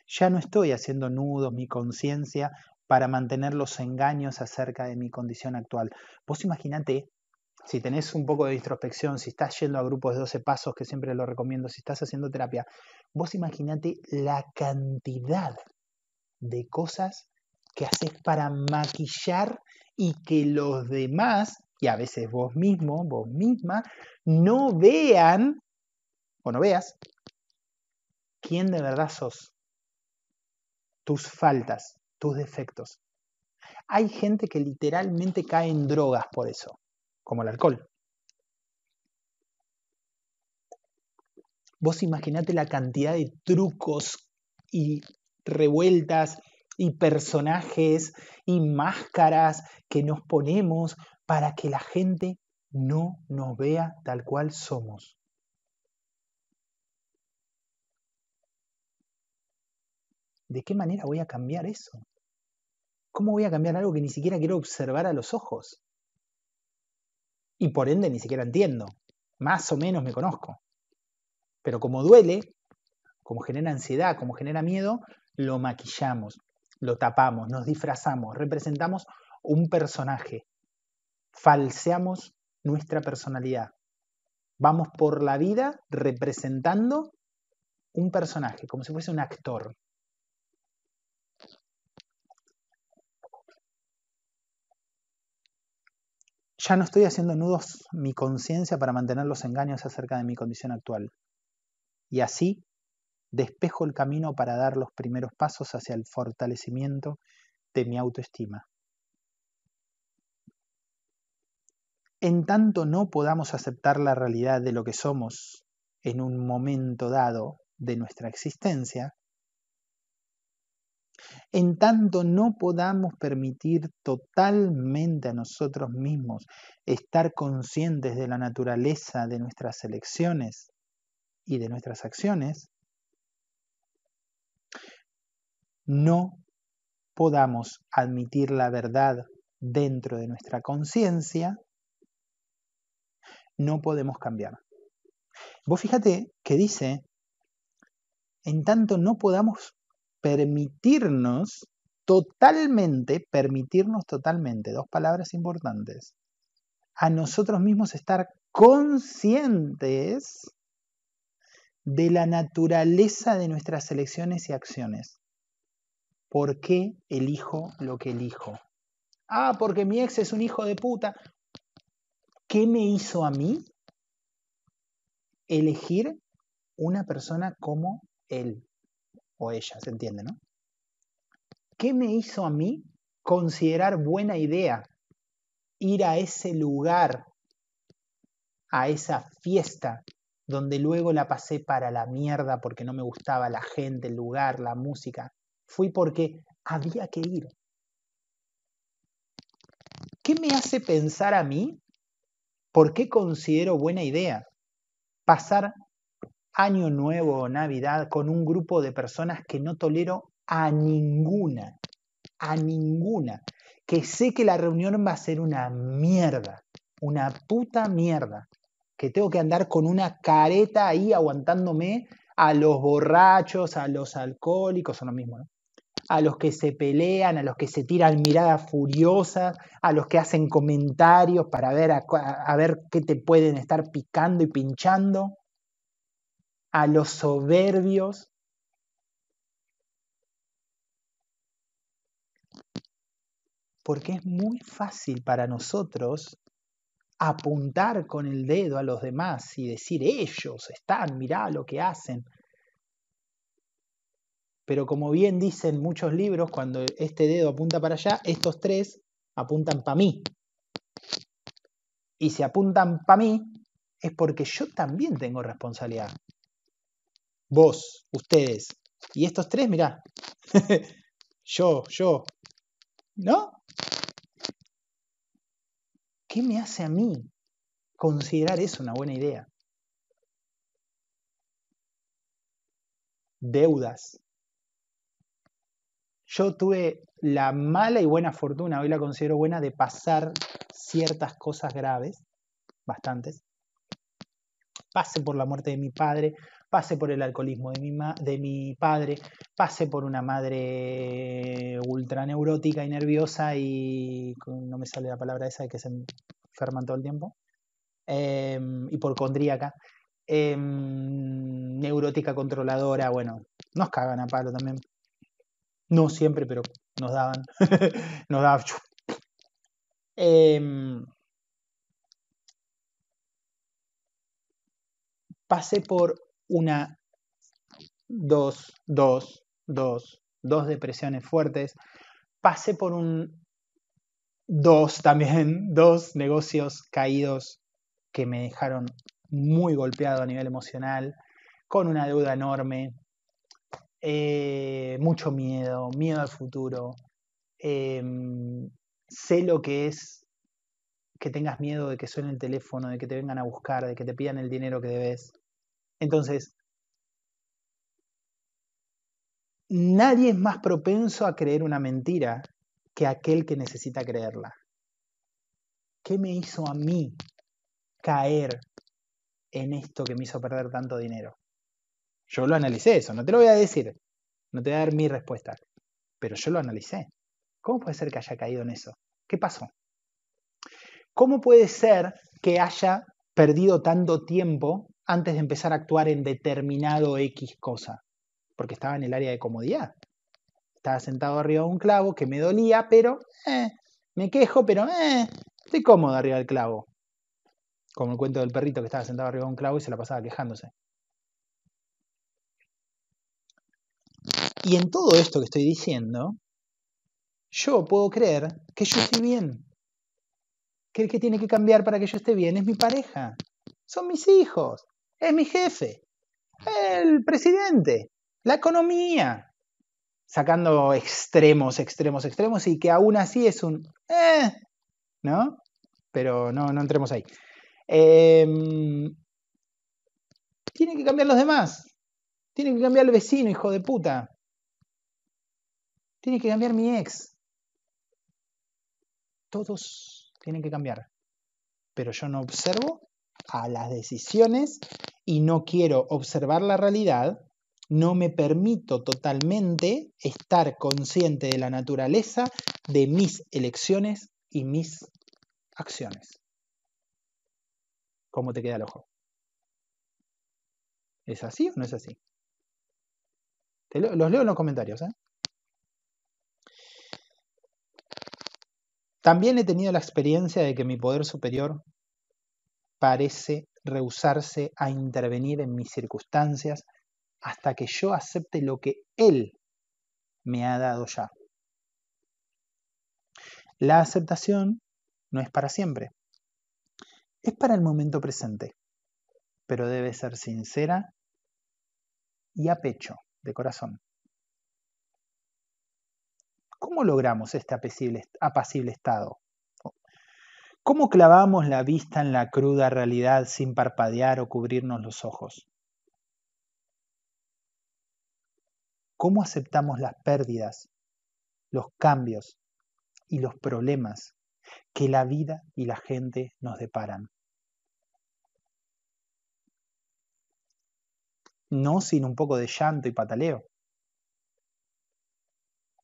Ya no estoy haciendo nudos mi conciencia para mantener los engaños acerca de mi condición actual. Vos imaginate, si tenés un poco de introspección, si estás yendo a grupos de 12 pasos, que siempre lo recomiendo, si estás haciendo terapia, vos imaginate la cantidad de cosas que haces para maquillar y que los demás, y a veces vos mismo, vos misma, no vean o no veas quién de verdad sos tus faltas, tus defectos. Hay gente que literalmente cae en drogas por eso, como el alcohol. Vos imaginate la cantidad de trucos y revueltas y personajes y máscaras que nos ponemos para que la gente no nos vea tal cual somos. ¿de qué manera voy a cambiar eso? ¿Cómo voy a cambiar algo que ni siquiera quiero observar a los ojos? Y por ende ni siquiera entiendo, más o menos me conozco. Pero como duele, como genera ansiedad, como genera miedo, lo maquillamos, lo tapamos, nos disfrazamos, representamos un personaje, falseamos nuestra personalidad. Vamos por la vida representando un personaje, como si fuese un actor. Ya no estoy haciendo nudos mi conciencia para mantener los engaños acerca de mi condición actual. Y así despejo el camino para dar los primeros pasos hacia el fortalecimiento de mi autoestima. En tanto no podamos aceptar la realidad de lo que somos en un momento dado de nuestra existencia, en tanto no podamos permitir totalmente a nosotros mismos estar conscientes de la naturaleza de nuestras elecciones y de nuestras acciones, no podamos admitir la verdad dentro de nuestra conciencia, no podemos cambiar. Vos fíjate que dice, en tanto no podamos permitirnos totalmente, permitirnos totalmente, dos palabras importantes, a nosotros mismos estar conscientes de la naturaleza de nuestras elecciones y acciones. ¿Por qué elijo lo que elijo? Ah, porque mi ex es un hijo de puta. ¿Qué me hizo a mí elegir una persona como él? o ella, ¿se entiende, no? ¿Qué me hizo a mí considerar buena idea ir a ese lugar, a esa fiesta, donde luego la pasé para la mierda porque no me gustaba la gente, el lugar, la música? Fui porque había que ir. ¿Qué me hace pensar a mí por qué considero buena idea pasar Año Nuevo Navidad con un grupo de personas que no tolero a ninguna, a ninguna, que sé que la reunión va a ser una mierda, una puta mierda, que tengo que andar con una careta ahí aguantándome a los borrachos, a los alcohólicos, son lo mismo, ¿no? a los que se pelean, a los que se tiran miradas furiosas, a los que hacen comentarios para ver a ver qué te pueden estar picando y pinchando a los soberbios. Porque es muy fácil para nosotros apuntar con el dedo a los demás y decir, ellos están, mirá lo que hacen. Pero como bien dicen muchos libros, cuando este dedo apunta para allá, estos tres apuntan para mí. Y si apuntan para mí, es porque yo también tengo responsabilidad vos, ustedes. Y estos tres, mirá. yo, yo. ¿No? ¿Qué me hace a mí considerar eso una buena idea? Deudas. Yo tuve la mala y buena fortuna, hoy la considero buena, de pasar ciertas cosas graves, bastantes. Pasé por la muerte de mi padre, pasé por el alcoholismo de mi, de mi padre, pasé por una madre eh, ultra neurótica y nerviosa y no me sale la palabra esa que se enferman todo el tiempo, em, y por em, neurótica controladora, bueno, nos cagan a palo también. No siempre, pero nos daban. nos daban. Eh, em, pasé por una, dos, dos, dos, dos depresiones fuertes, pasé por un dos también, dos negocios caídos que me dejaron muy golpeado a nivel emocional, con una deuda enorme, eh, mucho miedo, miedo al futuro. Em, sé lo que es que tengas miedo de que suene el teléfono, de que te vengan a buscar, de que te pidan el dinero que debes. Entonces, nadie es más propenso a creer una mentira que aquel que necesita creerla. ¿Qué me hizo a mí caer en esto que me hizo perder tanto dinero? Yo lo analicé eso, no te lo voy a decir, no te voy a dar mi respuesta, pero yo lo analicé. ¿Cómo puede ser que haya caído en eso? ¿Qué pasó? ¿Cómo puede ser que haya perdido tanto tiempo antes de empezar a actuar en determinado X cosa, porque estaba en el área de comodidad. Estaba sentado arriba de un clavo que me dolía, pero eh, me quejo, pero eh, estoy cómodo arriba del clavo. Como el cuento del perrito que estaba sentado arriba de un clavo y se la pasaba quejándose. Y en todo esto que estoy diciendo, yo puedo creer que yo estoy bien. Que el que tiene que cambiar para que yo esté bien es mi pareja. Son mis hijos es mi jefe, el presidente, la economía, sacando extremos, extremos, extremos, y que aún así es un... Eh, ¿No? Pero no, no entremos ahí. Em, tienen que cambiar los demás. Tienen que cambiar el vecino, hijo de puta. Tiene que cambiar mi ex. Todos tienen que cambiar. Pero yo no observo a las decisiones y no quiero observar la realidad, no me permito totalmente estar consciente de la naturaleza de mis elecciones y mis acciones. ¿Cómo te queda el ojo? ¿Es así o no es así? los leo en los comentarios. ¿eh? También he tenido la experiencia de que mi poder superior parece rehusarse a intervenir en mis circunstancias hasta que yo acepte lo que Él me ha dado ya. La aceptación no es para siempre, es para el momento presente, pero debe ser sincera y a pecho, de corazón. ¿Cómo logramos este apacible, estado? ¿Cómo clavamos la vista en la cruda realidad sin parpadear o cubrirnos los ojos? ¿Cómo aceptamos las pérdidas, los cambios y los problemas que la vida y la gente nos deparan? No sin un poco de llanto y pataleo.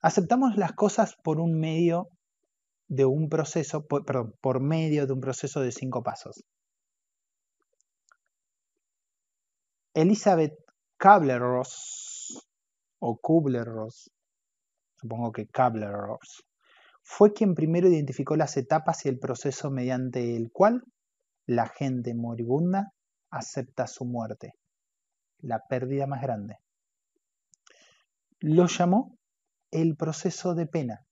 Aceptamos las cosas por un medio de un proceso, por, perdón, por medio de un proceso de cinco pasos. Elizabeth Kubler-Ross, o Kubler-Ross, supongo que Kubler-Ross, fue quien primero identificó las etapas y el proceso mediante el cual la gente moribunda acepta su muerte, la pérdida más grande. Lo llamó el proceso de pena.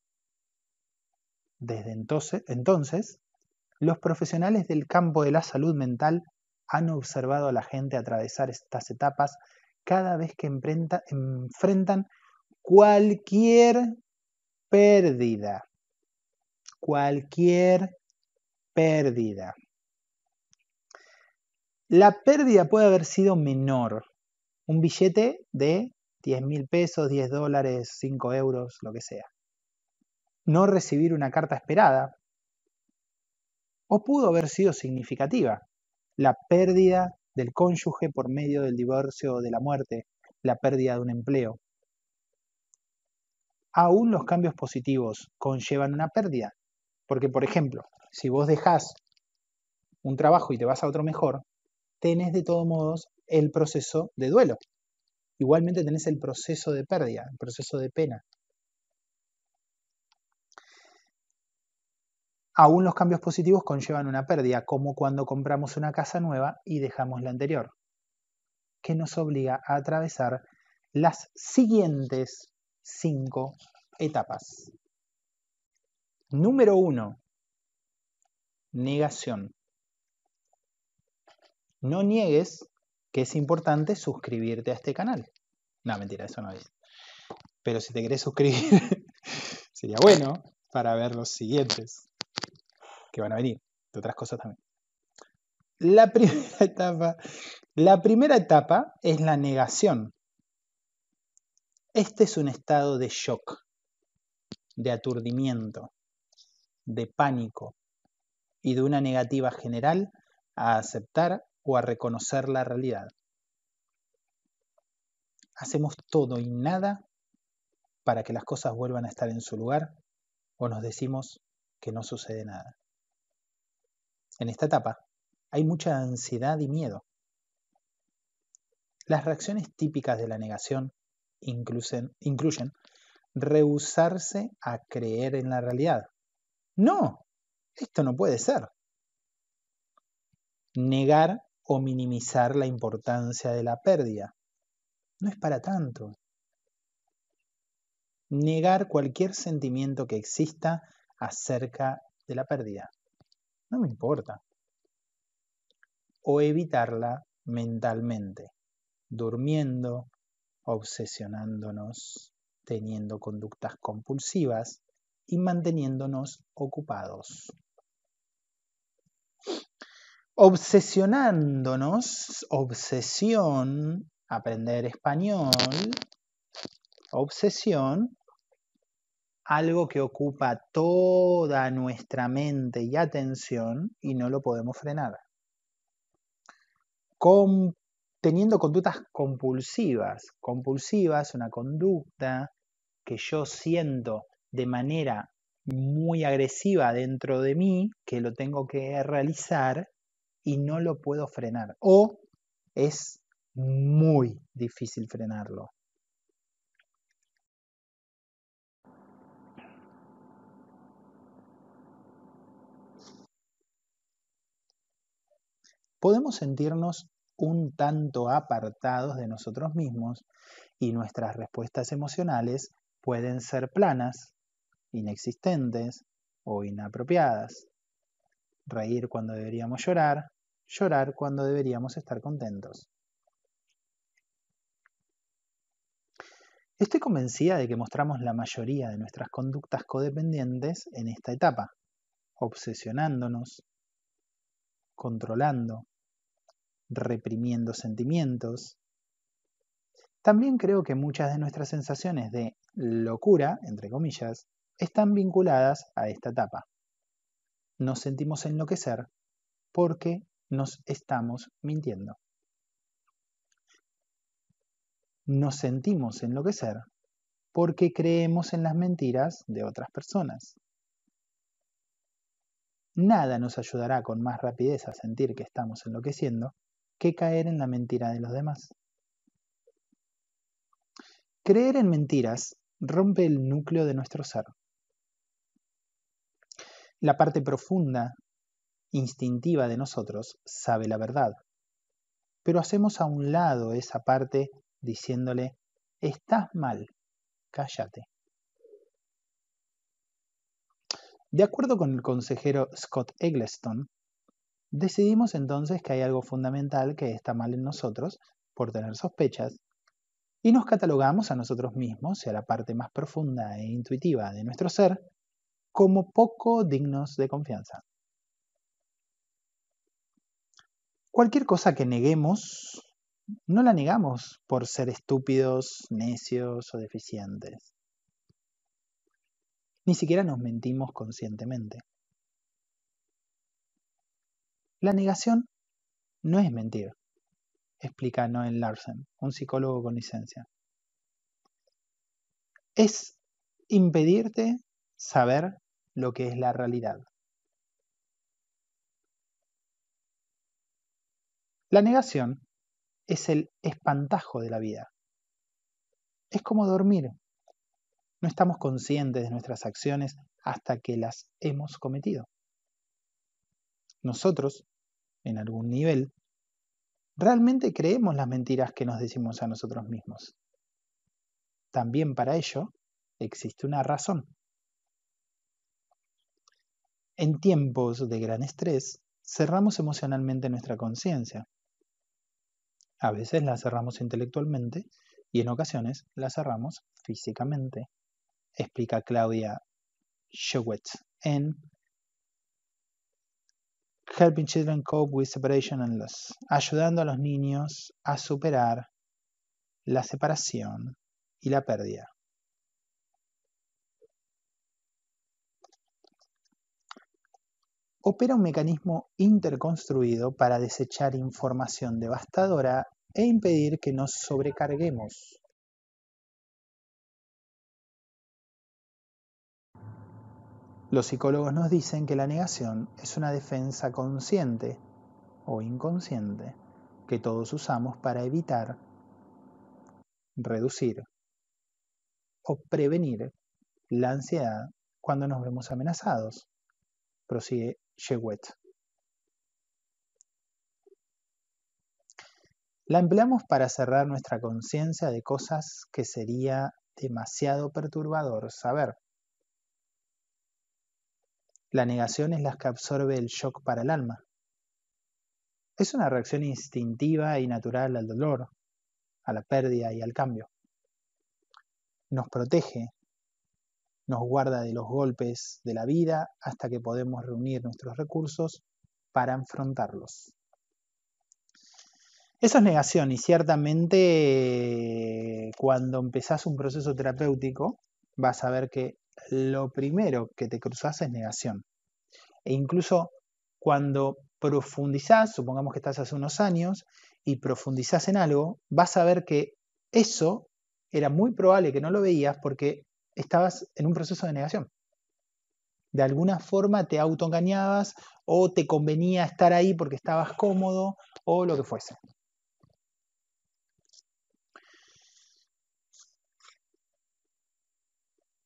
Desde entonces, entonces, los profesionales del campo de la salud mental han observado a la gente atravesar estas etapas cada vez que enfrentan cualquier pérdida. Cualquier pérdida. La pérdida puede haber sido menor. Un billete de 10 mil pesos, 10 dólares, 5 euros, lo que sea no recibir una carta esperada, o pudo haber sido significativa, la pérdida del cónyuge por medio del divorcio o de la muerte, la pérdida de un empleo. Aún los cambios positivos conllevan una pérdida, porque por ejemplo, si vos dejás un trabajo y te vas a otro mejor, tenés de todos modos el proceso de duelo. Igualmente tenés el proceso de pérdida, el proceso de pena, aún los cambios positivos conllevan una pérdida, como cuando compramos una casa nueva y dejamos la anterior, que nos obliga a atravesar las siguientes cinco etapas. Número uno, negación. No niegues que es importante suscribirte a este canal. No, mentira, eso no es. Pero si te querés suscribir, sería bueno para ver los siguientes que van a venir, de otras cosas también. La primera etapa, la primera etapa es la negación. Este es un estado de shock, de aturdimiento, de pánico y de una negativa general a aceptar o a reconocer la realidad. Hacemos todo y nada para que las cosas vuelvan a estar en su lugar o nos decimos que no sucede nada en esta etapa hay mucha ansiedad y miedo. Las reacciones típicas de la negación incluyen, rehusarse a creer en la realidad. No, esto no puede ser. Negar o minimizar la importancia de la pérdida. No es para tanto. Negar cualquier sentimiento que exista acerca de la pérdida no me importa. O evitarla mentalmente, durmiendo, obsesionándonos, teniendo conductas compulsivas y manteniéndonos ocupados. Obsesionándonos, obsesión, aprender español, obsesión algo que ocupa toda nuestra mente y atención y no lo podemos frenar. teniendo conductas compulsivas. Compulsivas, una conducta que yo siento de manera muy agresiva dentro de mí, que lo tengo que realizar y no lo puedo frenar. O es muy difícil frenarlo. podemos sentirnos un tanto apartados de nosotros mismos y nuestras respuestas emocionales pueden ser planas, inexistentes o inapropiadas. Reír cuando deberíamos llorar, llorar cuando deberíamos estar contentos. Estoy convencida de que mostramos la mayoría de nuestras conductas codependientes en esta etapa, obsesionándonos, controlando, reprimiendo sentimientos. También creo que muchas de nuestras sensaciones de locura, entre comillas, están vinculadas a esta etapa. Nos sentimos enloquecer porque nos estamos mintiendo. Nos sentimos enloquecer porque creemos en las mentiras de otras personas. Nada nos ayudará con más rapidez a sentir que estamos enloqueciendo que caer en la mentira de los demás. Creer en mentiras rompe el núcleo de nuestro ser. La parte profunda, instintiva de nosotros sabe la verdad, pero hacemos a un lado esa parte diciéndole, estás mal, cállate. De acuerdo con el consejero Scott Eggleston, Decidimos entonces que hay algo fundamental que está mal en nosotros por tener sospechas y nos catalogamos a nosotros mismos, y a la parte más profunda e intuitiva de nuestro ser, como poco dignos de confianza. Cualquier cosa que neguemos, no la negamos por ser estúpidos, necios o deficientes. Ni siquiera nos mentimos conscientemente. La negación no es mentir, explica Noel Larsen, un psicólogo con licencia. Es impedirte saber lo que es la realidad. La negación es el espantajo de la vida. Es como dormir. No estamos conscientes de nuestras acciones hasta que las hemos cometido. Nosotros en algún nivel, realmente creemos las mentiras que nos decimos a nosotros mismos. También para ello existe una razón. En tiempos de gran estrés, cerramos emocionalmente nuestra conciencia. A veces la cerramos intelectualmente y en ocasiones la cerramos físicamente, explica Claudia Schowetz en Helping Children Cope with Separation and Loss, ayudando a los niños a superar la separación y la pérdida. Opera un mecanismo interconstruido para desechar información devastadora e impedir que nos sobrecarguemos Los psicólogos nos dicen que la negación es una defensa consciente o inconsciente que todos usamos para evitar, reducir o prevenir la ansiedad cuando nos vemos amenazados, prosigue Shewet. La empleamos para cerrar nuestra conciencia de cosas que sería demasiado perturbador saber. La negación es la que absorbe el shock para el alma. Es una reacción instintiva y natural al dolor, a la pérdida y al cambio. Nos protege, nos guarda de los golpes de la vida hasta que podemos reunir nuestros recursos para enfrentarlos. Eso es negación y ciertamente eh, cuando empezás un proceso terapéutico vas a ver que lo primero que te cruzas es negación. E incluso cuando profundizás, supongamos que estás hace unos años y profundizás en algo, vas a ver que eso era muy probable que no lo veías porque estabas en un proceso de negación. De alguna forma te autoengañabas o te convenía estar ahí porque estabas cómodo o lo que fuese.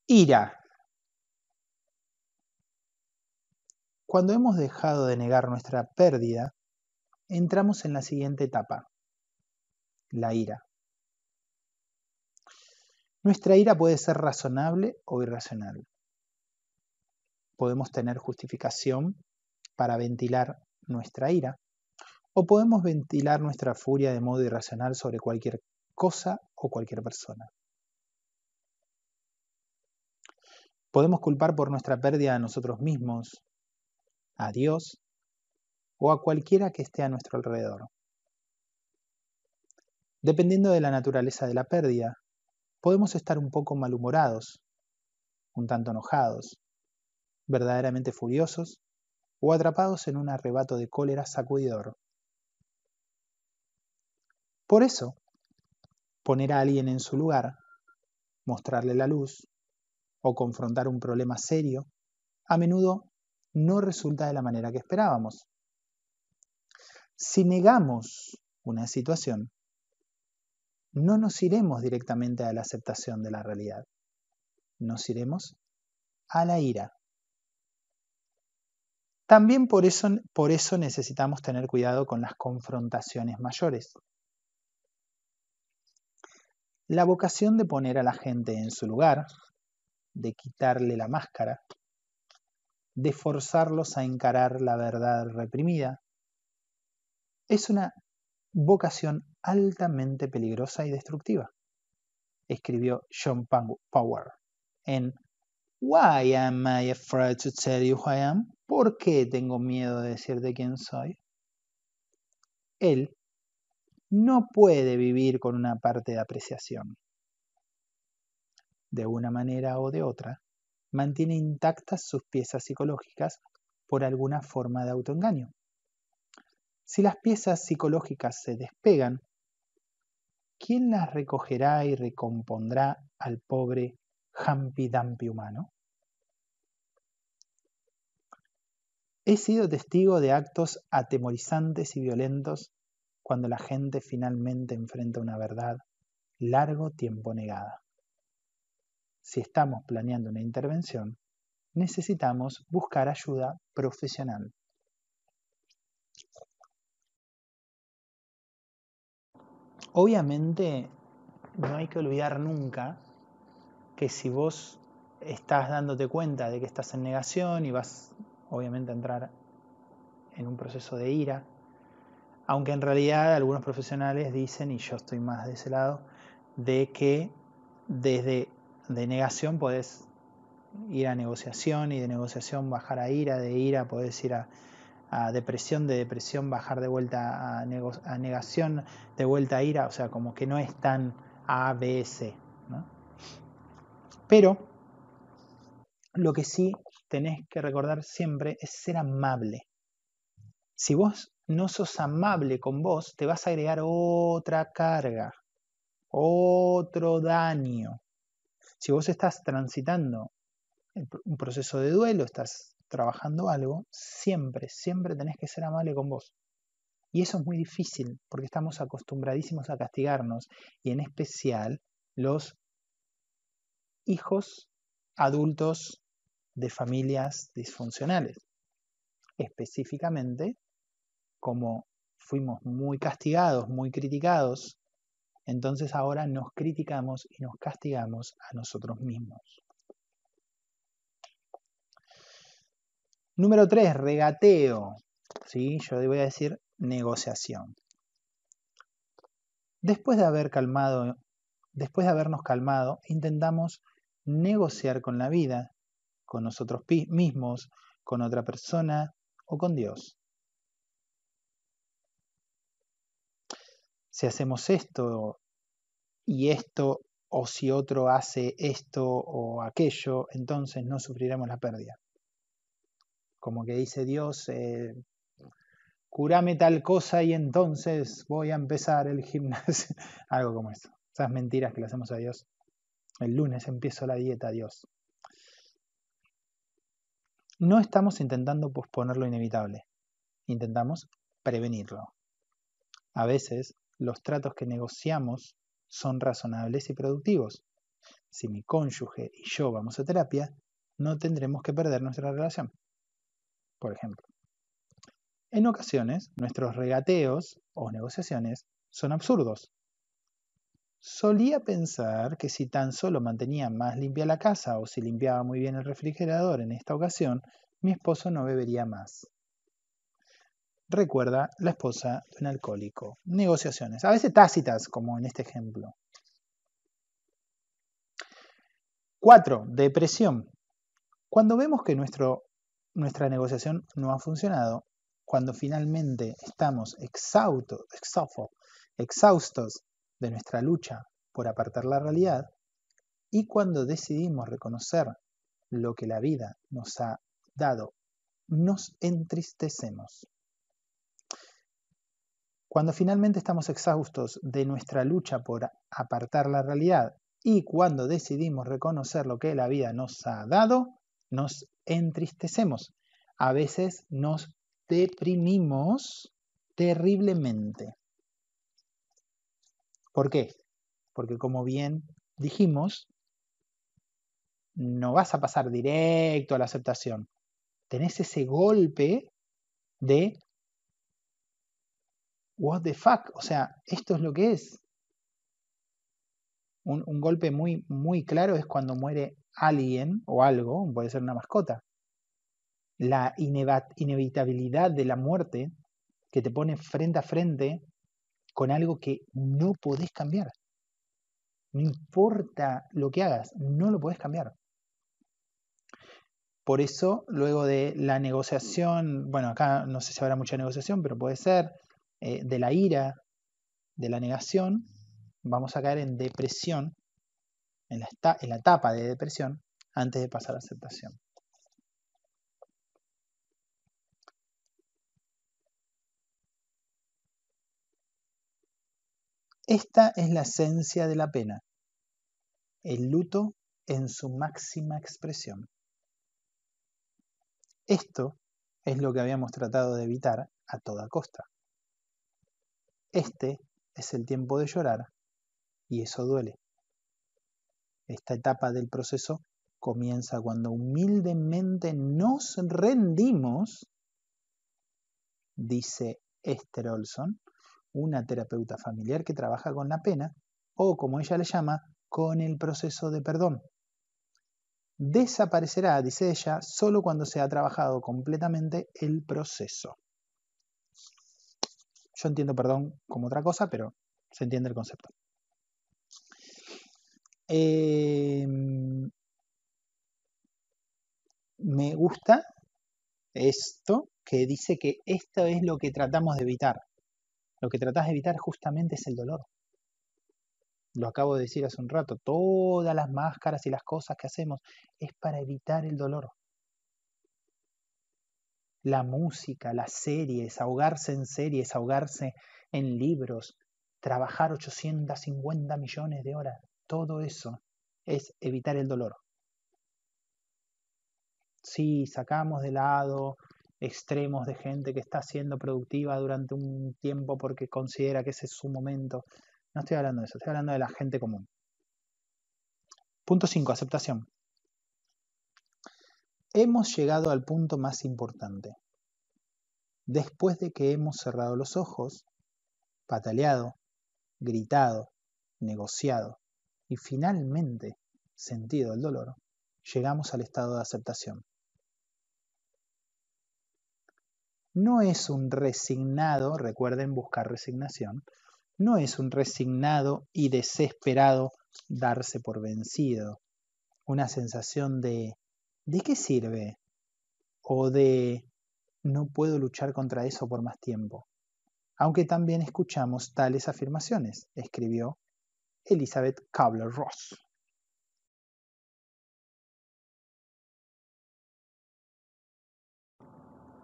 Ira. Cuando hemos dejado de negar nuestra pérdida, entramos en la siguiente etapa, la ira. Nuestra ira puede ser razonable o irracional. Podemos tener justificación para ventilar nuestra ira o podemos ventilar nuestra furia de modo irracional sobre cualquier cosa o cualquier persona. Podemos culpar por nuestra pérdida a nosotros mismos, a Dios o a cualquiera que esté a nuestro alrededor. Dependiendo de la naturaleza de la pérdida, podemos estar un poco malhumorados, un tanto enojados, verdaderamente furiosos o atrapados en un arrebato de cólera sacudidor. Por eso, poner a alguien en su lugar, mostrarle la luz o confrontar un problema serio, a menudo no resulta de la manera que esperábamos. Si negamos una situación, no nos iremos directamente a la aceptación de la realidad, nos iremos a la ira. También por eso, por eso necesitamos tener cuidado con las confrontaciones mayores. La vocación de poner a la gente en su lugar, de quitarle la máscara, de forzarlos a encarar la verdad reprimida, es una vocación altamente peligrosa y destructiva, escribió John Power en Why am I afraid to tell you who I am? ¿Por qué tengo miedo de de quién soy? Él no puede vivir con una parte de apreciación. De una manera o de otra, mantiene intactas sus piezas psicológicas por alguna forma de autoengaño. Si las piezas psicológicas se despegan, ¿quién las recogerá y recompondrá al pobre jampi Dumpy humano? He sido testigo de actos atemorizantes y violentos cuando la gente finalmente enfrenta una verdad largo tiempo negada si estamos planeando una intervención, necesitamos buscar ayuda profesional. Obviamente, no hay que olvidar nunca que si vos estás dándote cuenta de que estás en negación y vas obviamente a entrar en un proceso de ira, aunque en realidad algunos profesionales dicen, y yo estoy más de ese lado, de que desde de negación podés ir a negociación y de negociación bajar a ira, de ira podés ir a, depresión, de depresión bajar de vuelta a, negación, de vuelta a ira, o sea, como que no es tan B, Pero lo que sí tenés que recordar siempre es ser amable. Si vos no sos amable con vos, te vas a agregar otra carga, otro daño. Si vos estás transitando un proceso de duelo, estás trabajando algo, siempre, siempre tenés que ser amable con vos. Y eso es muy difícil porque estamos acostumbradísimos a castigarnos y en especial los hijos adultos de familias disfuncionales. Específicamente, como fuimos muy castigados, muy criticados entonces ahora nos criticamos y nos castigamos a nosotros mismos. Número 3, regateo. ¿Sí? Yo voy a decir negociación. Después de haber calmado, después de habernos calmado, intentamos negociar con la vida, con nosotros mismos, con otra persona o con Dios. si hacemos esto y esto, o si otro hace esto o aquello, entonces no sufriremos la pérdida. Como que dice Dios, eh, curame tal cosa y entonces voy a empezar el gimnasio. Algo como eso. Esas mentiras que le hacemos a Dios. El lunes empiezo la dieta, Dios. No estamos intentando posponer lo inevitable. Intentamos prevenirlo. A veces los tratos que negociamos son razonables y productivos. Si mi cónyuge y yo vamos a terapia, no tendremos que perder nuestra relación. Por ejemplo, en ocasiones nuestros regateos o negociaciones son absurdos. Solía pensar que si tan solo mantenía más limpia la casa o si limpiaba muy bien el refrigerador en esta ocasión, mi esposo no bebería más recuerda, la esposa de un alcohólico. Negociaciones, a veces tácitas, como en este ejemplo. 4. Depresión. Cuando vemos que nuestro, nuestra negociación no ha funcionado, cuando finalmente estamos exhaustos de nuestra lucha por apartar la realidad, y cuando decidimos reconocer lo que la vida nos ha dado, nos entristecemos. Cuando finalmente estamos exhaustos de nuestra lucha por apartar la realidad y cuando decidimos reconocer lo que la vida nos ha dado, nos entristecemos. A veces nos deprimimos terriblemente. ¿Por qué? Porque como bien dijimos, no vas a pasar directo a la aceptación. Tenés ese golpe de what the fuck, o sea, esto es lo que es. Un, golpe muy, muy claro es cuando muere alguien o algo, puede ser una mascota. La inevitabilidad de la muerte que te pone frente a frente con algo que no podés cambiar. No importa lo que hagas, no lo podés cambiar. Por eso, luego de la negociación, bueno, acá no sé si habrá mucha negociación, pero puede ser, eh, de la ira, de la negación, vamos a caer en depresión, en la, en la etapa de depresión, antes de pasar a aceptación. Esta es la esencia de la pena, el luto en su máxima expresión. Esto es lo que habíamos tratado de evitar a toda costa. Este es el tiempo de llorar y eso duele. Esta etapa del proceso comienza cuando humildemente nos rendimos, dice Esther Olson, una terapeuta familiar que trabaja con la pena, o como ella le llama, con el proceso de perdón. Desaparecerá, dice ella, solo cuando se ha trabajado completamente el proceso. Yo entiendo perdón como otra cosa, pero se entiende el concepto. Em, me gusta esto que dice que esto es lo que tratamos de evitar. Lo que tratás de evitar justamente es el dolor. Lo acabo de decir hace un rato, todas las máscaras y las cosas que hacemos es para evitar el dolor la música, las series, ahogarse en series, ahogarse en libros, trabajar 850 millones de horas, todo eso es evitar el dolor. Si sacamos de lado extremos de gente que está siendo productiva durante un tiempo porque considera que ese es su momento, no estoy hablando de eso, estoy hablando de la gente común. Punto 5, aceptación. Hemos llegado al punto más importante. Después de que hemos cerrado los ojos, pataleado, gritado, negociado y finalmente sentido el dolor, llegamos al estado de aceptación. No es un resignado, recuerden buscar resignación, no es un resignado y desesperado darse por vencido, una sensación de ¿de qué sirve? O de no puedo luchar contra eso por más tiempo. Aunque también escuchamos tales afirmaciones, escribió Elizabeth Kabler-Ross.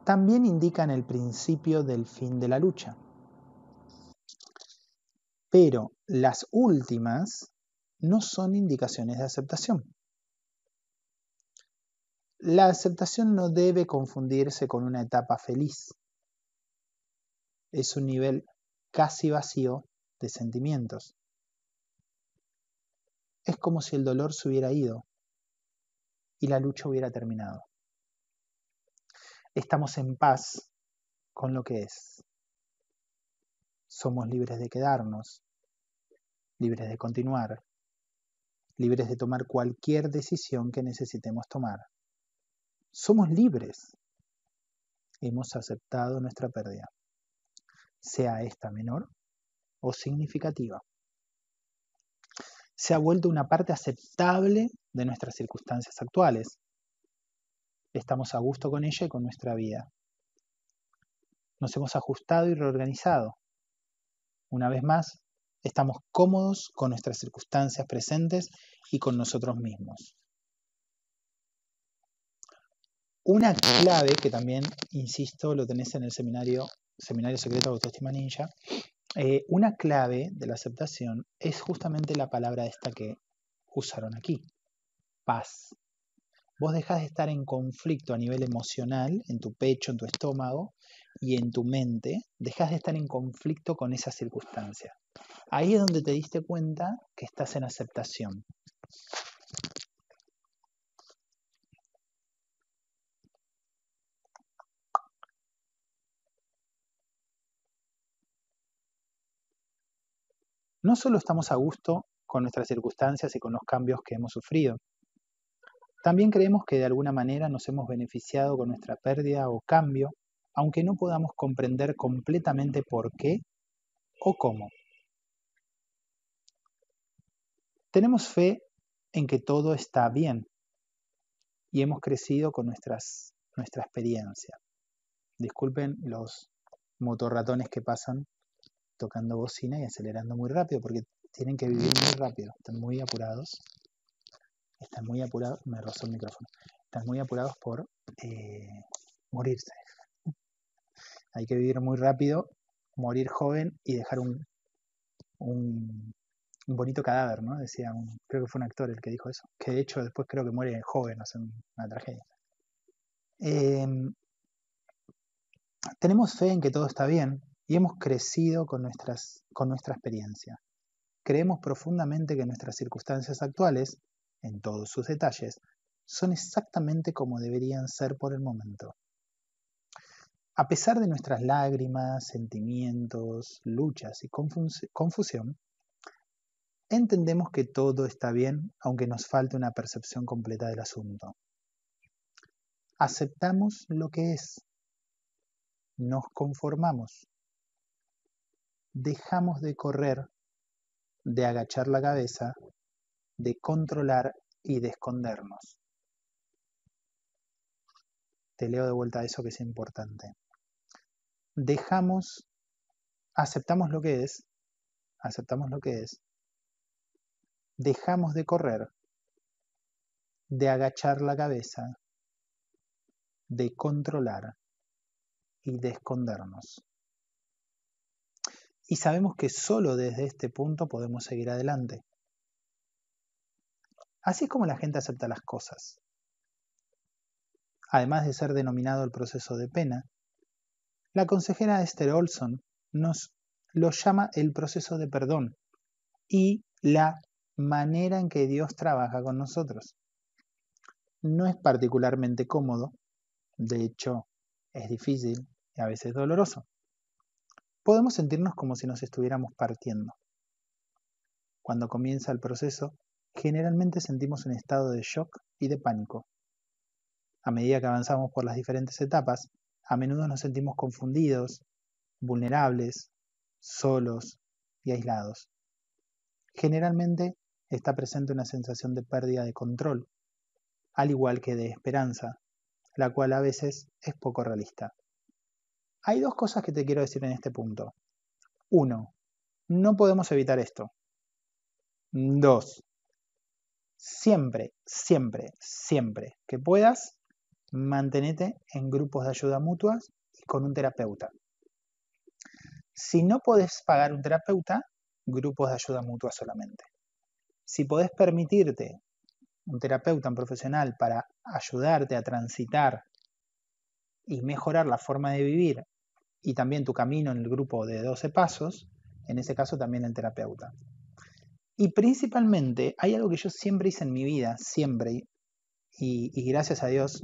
También indican el principio del fin de la lucha. Pero las últimas no son indicaciones de aceptación. La aceptación no debe confundirse con una etapa feliz. Es un nivel casi vacío de sentimientos. Es como si el dolor se hubiera ido y la lucha hubiera terminado. Estamos en paz con lo que es. Somos libres de quedarnos, libres de continuar, libres de tomar cualquier decisión que necesitemos tomar somos libres. Hemos aceptado nuestra pérdida, sea esta menor o significativa. Se ha vuelto una parte aceptable de nuestras circunstancias actuales. Estamos a gusto con ella y con nuestra vida. Nos hemos ajustado y reorganizado. Una vez más, estamos cómodos con nuestras circunstancias presentes y con nosotros mismos. Una clave que también, insisto, lo tenés en el seminario, seminario secreto de autoestima ninja, eh, una clave de la aceptación es justamente la palabra esta que usaron aquí, paz. Vos dejás de estar en conflicto a nivel emocional, en tu pecho, en tu estómago y en tu mente, dejás de estar en conflicto con esa circunstancia. Ahí es donde te diste cuenta que estás en aceptación. no solo estamos a gusto con nuestras circunstancias y con los cambios que hemos sufrido, también creemos que de alguna manera nos hemos beneficiado con nuestra pérdida o cambio, aunque no podamos comprender completamente por qué o cómo. Tenemos fe en que todo está bien y hemos crecido con nuestra experiencia. Disculpen los motorratones que pasan tocando bocina y acelerando muy rápido, porque tienen que vivir muy rápido, están muy apurados, están muy apurados, me rozó el micrófono, están muy apurados por eh, morirse. Hay que vivir muy rápido, morir joven y dejar un, un, bonito cadáver, ¿no? Decía, un, creo que fue un actor el que dijo eso, que de hecho después creo que muere joven, sea, una tragedia. Em, tenemos fe en que todo está bien, y hemos crecido con, nuestras, con nuestra experiencia. Creemos profundamente que nuestras circunstancias actuales, en todos sus detalles, son exactamente como deberían ser por el momento. A pesar de nuestras lágrimas, sentimientos, luchas y confusión, entendemos que todo está bien aunque nos falte una percepción completa del asunto. Aceptamos lo que es. Nos conformamos dejamos de correr, de agachar la cabeza, de controlar y de escondernos. Te leo de vuelta eso que es importante. Dejamos, aceptamos lo que es, aceptamos lo que es, dejamos de correr, de agachar la cabeza, de controlar y de escondernos. Y sabemos que solo desde este punto podemos seguir adelante. Así es como la gente acepta las cosas. Además de ser denominado el proceso de pena, la consejera Esther Olson nos lo llama el proceso de perdón y la manera en que Dios trabaja con nosotros. No es particularmente cómodo, de hecho es difícil y a veces doloroso podemos sentirnos como si nos estuviéramos partiendo. Cuando comienza el proceso, generalmente sentimos un estado de shock y de pánico. A medida que avanzamos por las diferentes etapas, a menudo nos sentimos confundidos, vulnerables, solos y aislados. Generalmente está presente una sensación de pérdida de control, al igual que de esperanza, la cual a veces es poco realista. Hay dos cosas que te quiero decir en este punto. Uno, no podemos evitar esto. Dos, siempre, siempre, siempre que puedas, mantenete en grupos de ayuda mutua y con un terapeuta. Si no podés pagar un terapeuta, grupos de ayuda mutua solamente. Si podés permitirte un terapeuta, profesional, para ayudarte a transitar y mejorar la forma de vivir y también tu camino en el grupo de 12 pasos, en ese caso también el terapeuta. Y principalmente hay algo que yo siempre hice en mi vida, siempre, y, gracias a Dios,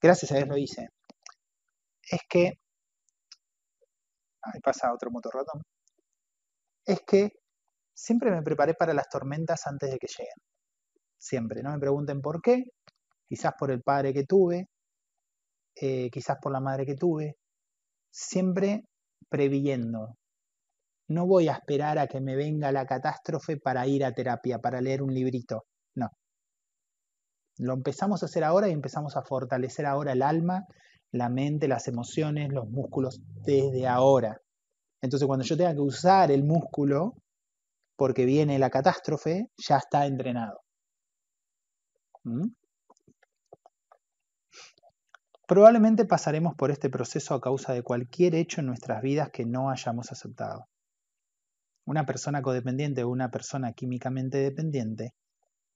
gracias a Dios lo hice, es que, ahí pasa otro motor ratón. es que siempre me preparé para las tormentas antes de que lleguen. Siempre, no me pregunten por qué, quizás por el padre que tuve, eh, quizás por la madre que tuve, siempre previendo, No voy a esperar a que me venga la catástrofe para ir a terapia, para leer un librito. No. Lo empezamos a hacer ahora y empezamos a fortalecer ahora el alma, la mente, las emociones, los músculos desde ahora. Entonces cuando yo tenga que usar el músculo porque viene la catástrofe, ya está entrenado. ¿Mm? Probablemente pasaremos por este proceso a causa de cualquier hecho en nuestras vidas que no hayamos aceptado. Una persona codependiente o una persona químicamente dependiente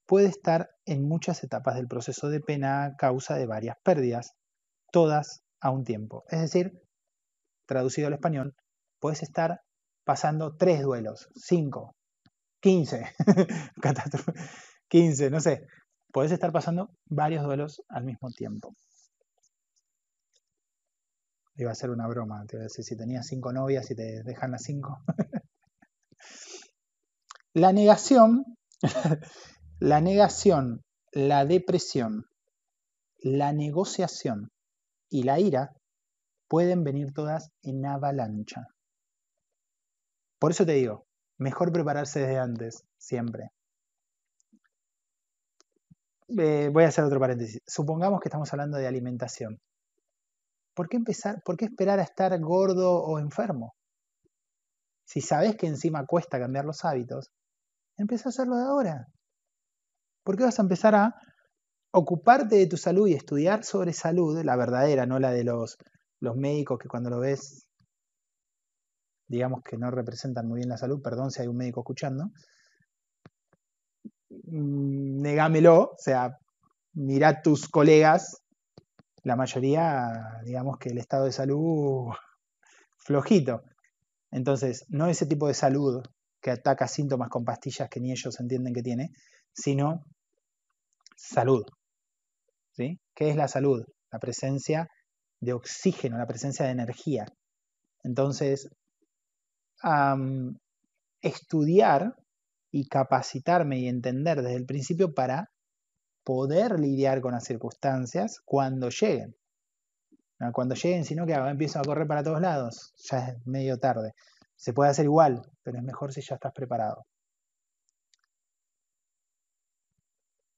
puede estar en muchas etapas del proceso de pena a causa de varias pérdidas, todas a un tiempo. Es decir, traducido al español, puedes estar pasando tres duelos, cinco, quince, quince, no sé. Puedes estar pasando varios duelos al mismo tiempo iba a ser una broma, te iba a decir si tenías cinco novias y te dejan las cinco. la negación, la negación, la depresión, la negociación y la ira pueden venir todas en avalancha. Por eso te digo, mejor prepararse desde antes, siempre. Eh, voy a hacer otro paréntesis. Supongamos que estamos hablando de alimentación. ¿por qué empezar, por qué esperar a estar gordo o enfermo? Si sabes que encima cuesta cambiar los hábitos, empieza a hacerlo de ahora. ¿Por qué vas a empezar a ocuparte de tu salud y estudiar sobre salud, la verdadera, no la de los, médicos que cuando lo ves, digamos que no representan muy bien la salud, perdón si hay un médico escuchando, mm, negámelo, o sea, mirá tus colegas la mayoría, digamos que el estado de salud flojito. Entonces, no ese tipo de salud que ataca síntomas con pastillas que ni ellos entienden que tiene, sino salud. ¿Sí? ¿Qué es la salud? La presencia de oxígeno, la presencia de energía. Entonces, estudiar y capacitarme y entender desde el principio para poder lidiar con las circunstancias cuando lleguen. Ah, cuando lleguen, sino que Empiezo a correr para todos lados, ya es medio tarde. Se puede hacer igual, pero es mejor si ya estás preparado.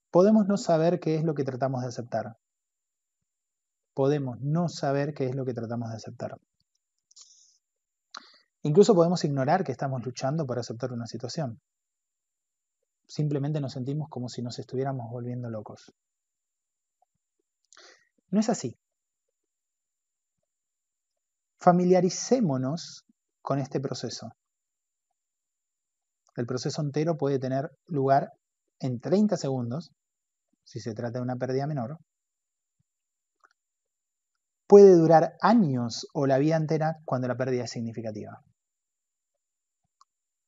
Podemos no saber qué es lo que tratamos de aceptar. Podemos no saber qué es lo que tratamos de aceptar. Incluso podemos ignorar que estamos luchando por aceptar una situación simplemente nos sentimos como si nos estuviéramos volviendo locos. No es así. Familiaricémonos con este proceso. El proceso entero puede tener lugar en 30 segundos, si se trata de una pérdida menor. Puede durar años o la vida entera cuando la pérdida es significativa.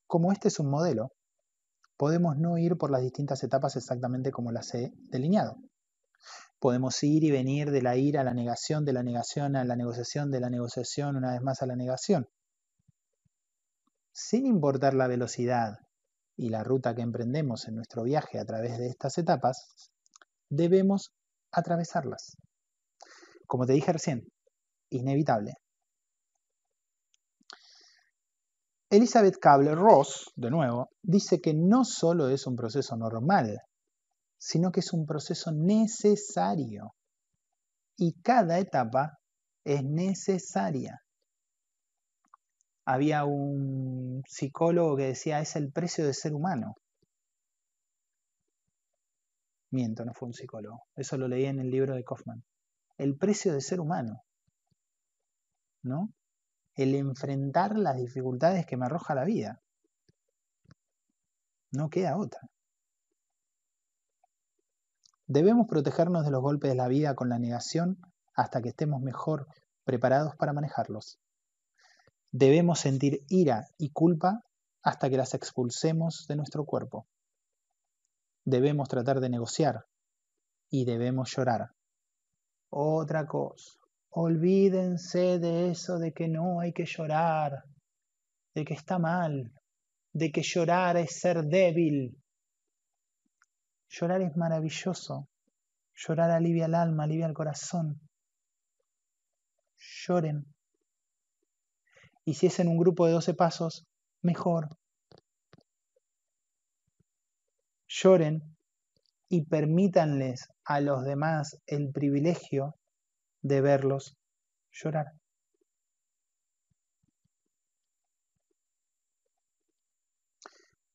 Como este es un modelo, podemos no ir por las distintas etapas exactamente como las he delineado. Podemos ir y venir de la ira a la negación, de la negación a la negociación, de la negociación una vez más a la negación. Sin importar la velocidad y la ruta que emprendemos en nuestro viaje a través de estas etapas, debemos atravesarlas. Como te dije recién, inevitable. Elizabeth Cable Ross, de nuevo, dice que no solo es un proceso normal, sino que es un proceso necesario. Y cada etapa es necesaria. Había un psicólogo que decía, es el precio de ser humano. Miento, no fue un psicólogo. Eso lo leí en el libro de Kaufman. El precio de ser humano. ¿No? el enfrentar las dificultades que me arroja la vida. No queda otra. Debemos protegernos de los golpes de la vida con la negación hasta que estemos mejor preparados para manejarlos. Debemos sentir ira y culpa hasta que las expulsemos de nuestro cuerpo. Debemos tratar de negociar y debemos llorar. Otra cosa. Olvídense de eso de que no hay que llorar, de que está mal, de que llorar es ser débil. Llorar es maravilloso. Llorar alivia el alma, alivia el corazón. Lloren. Y si es en un grupo de 12 pasos, mejor. Lloren y permítanles a los demás el privilegio de verlos llorar.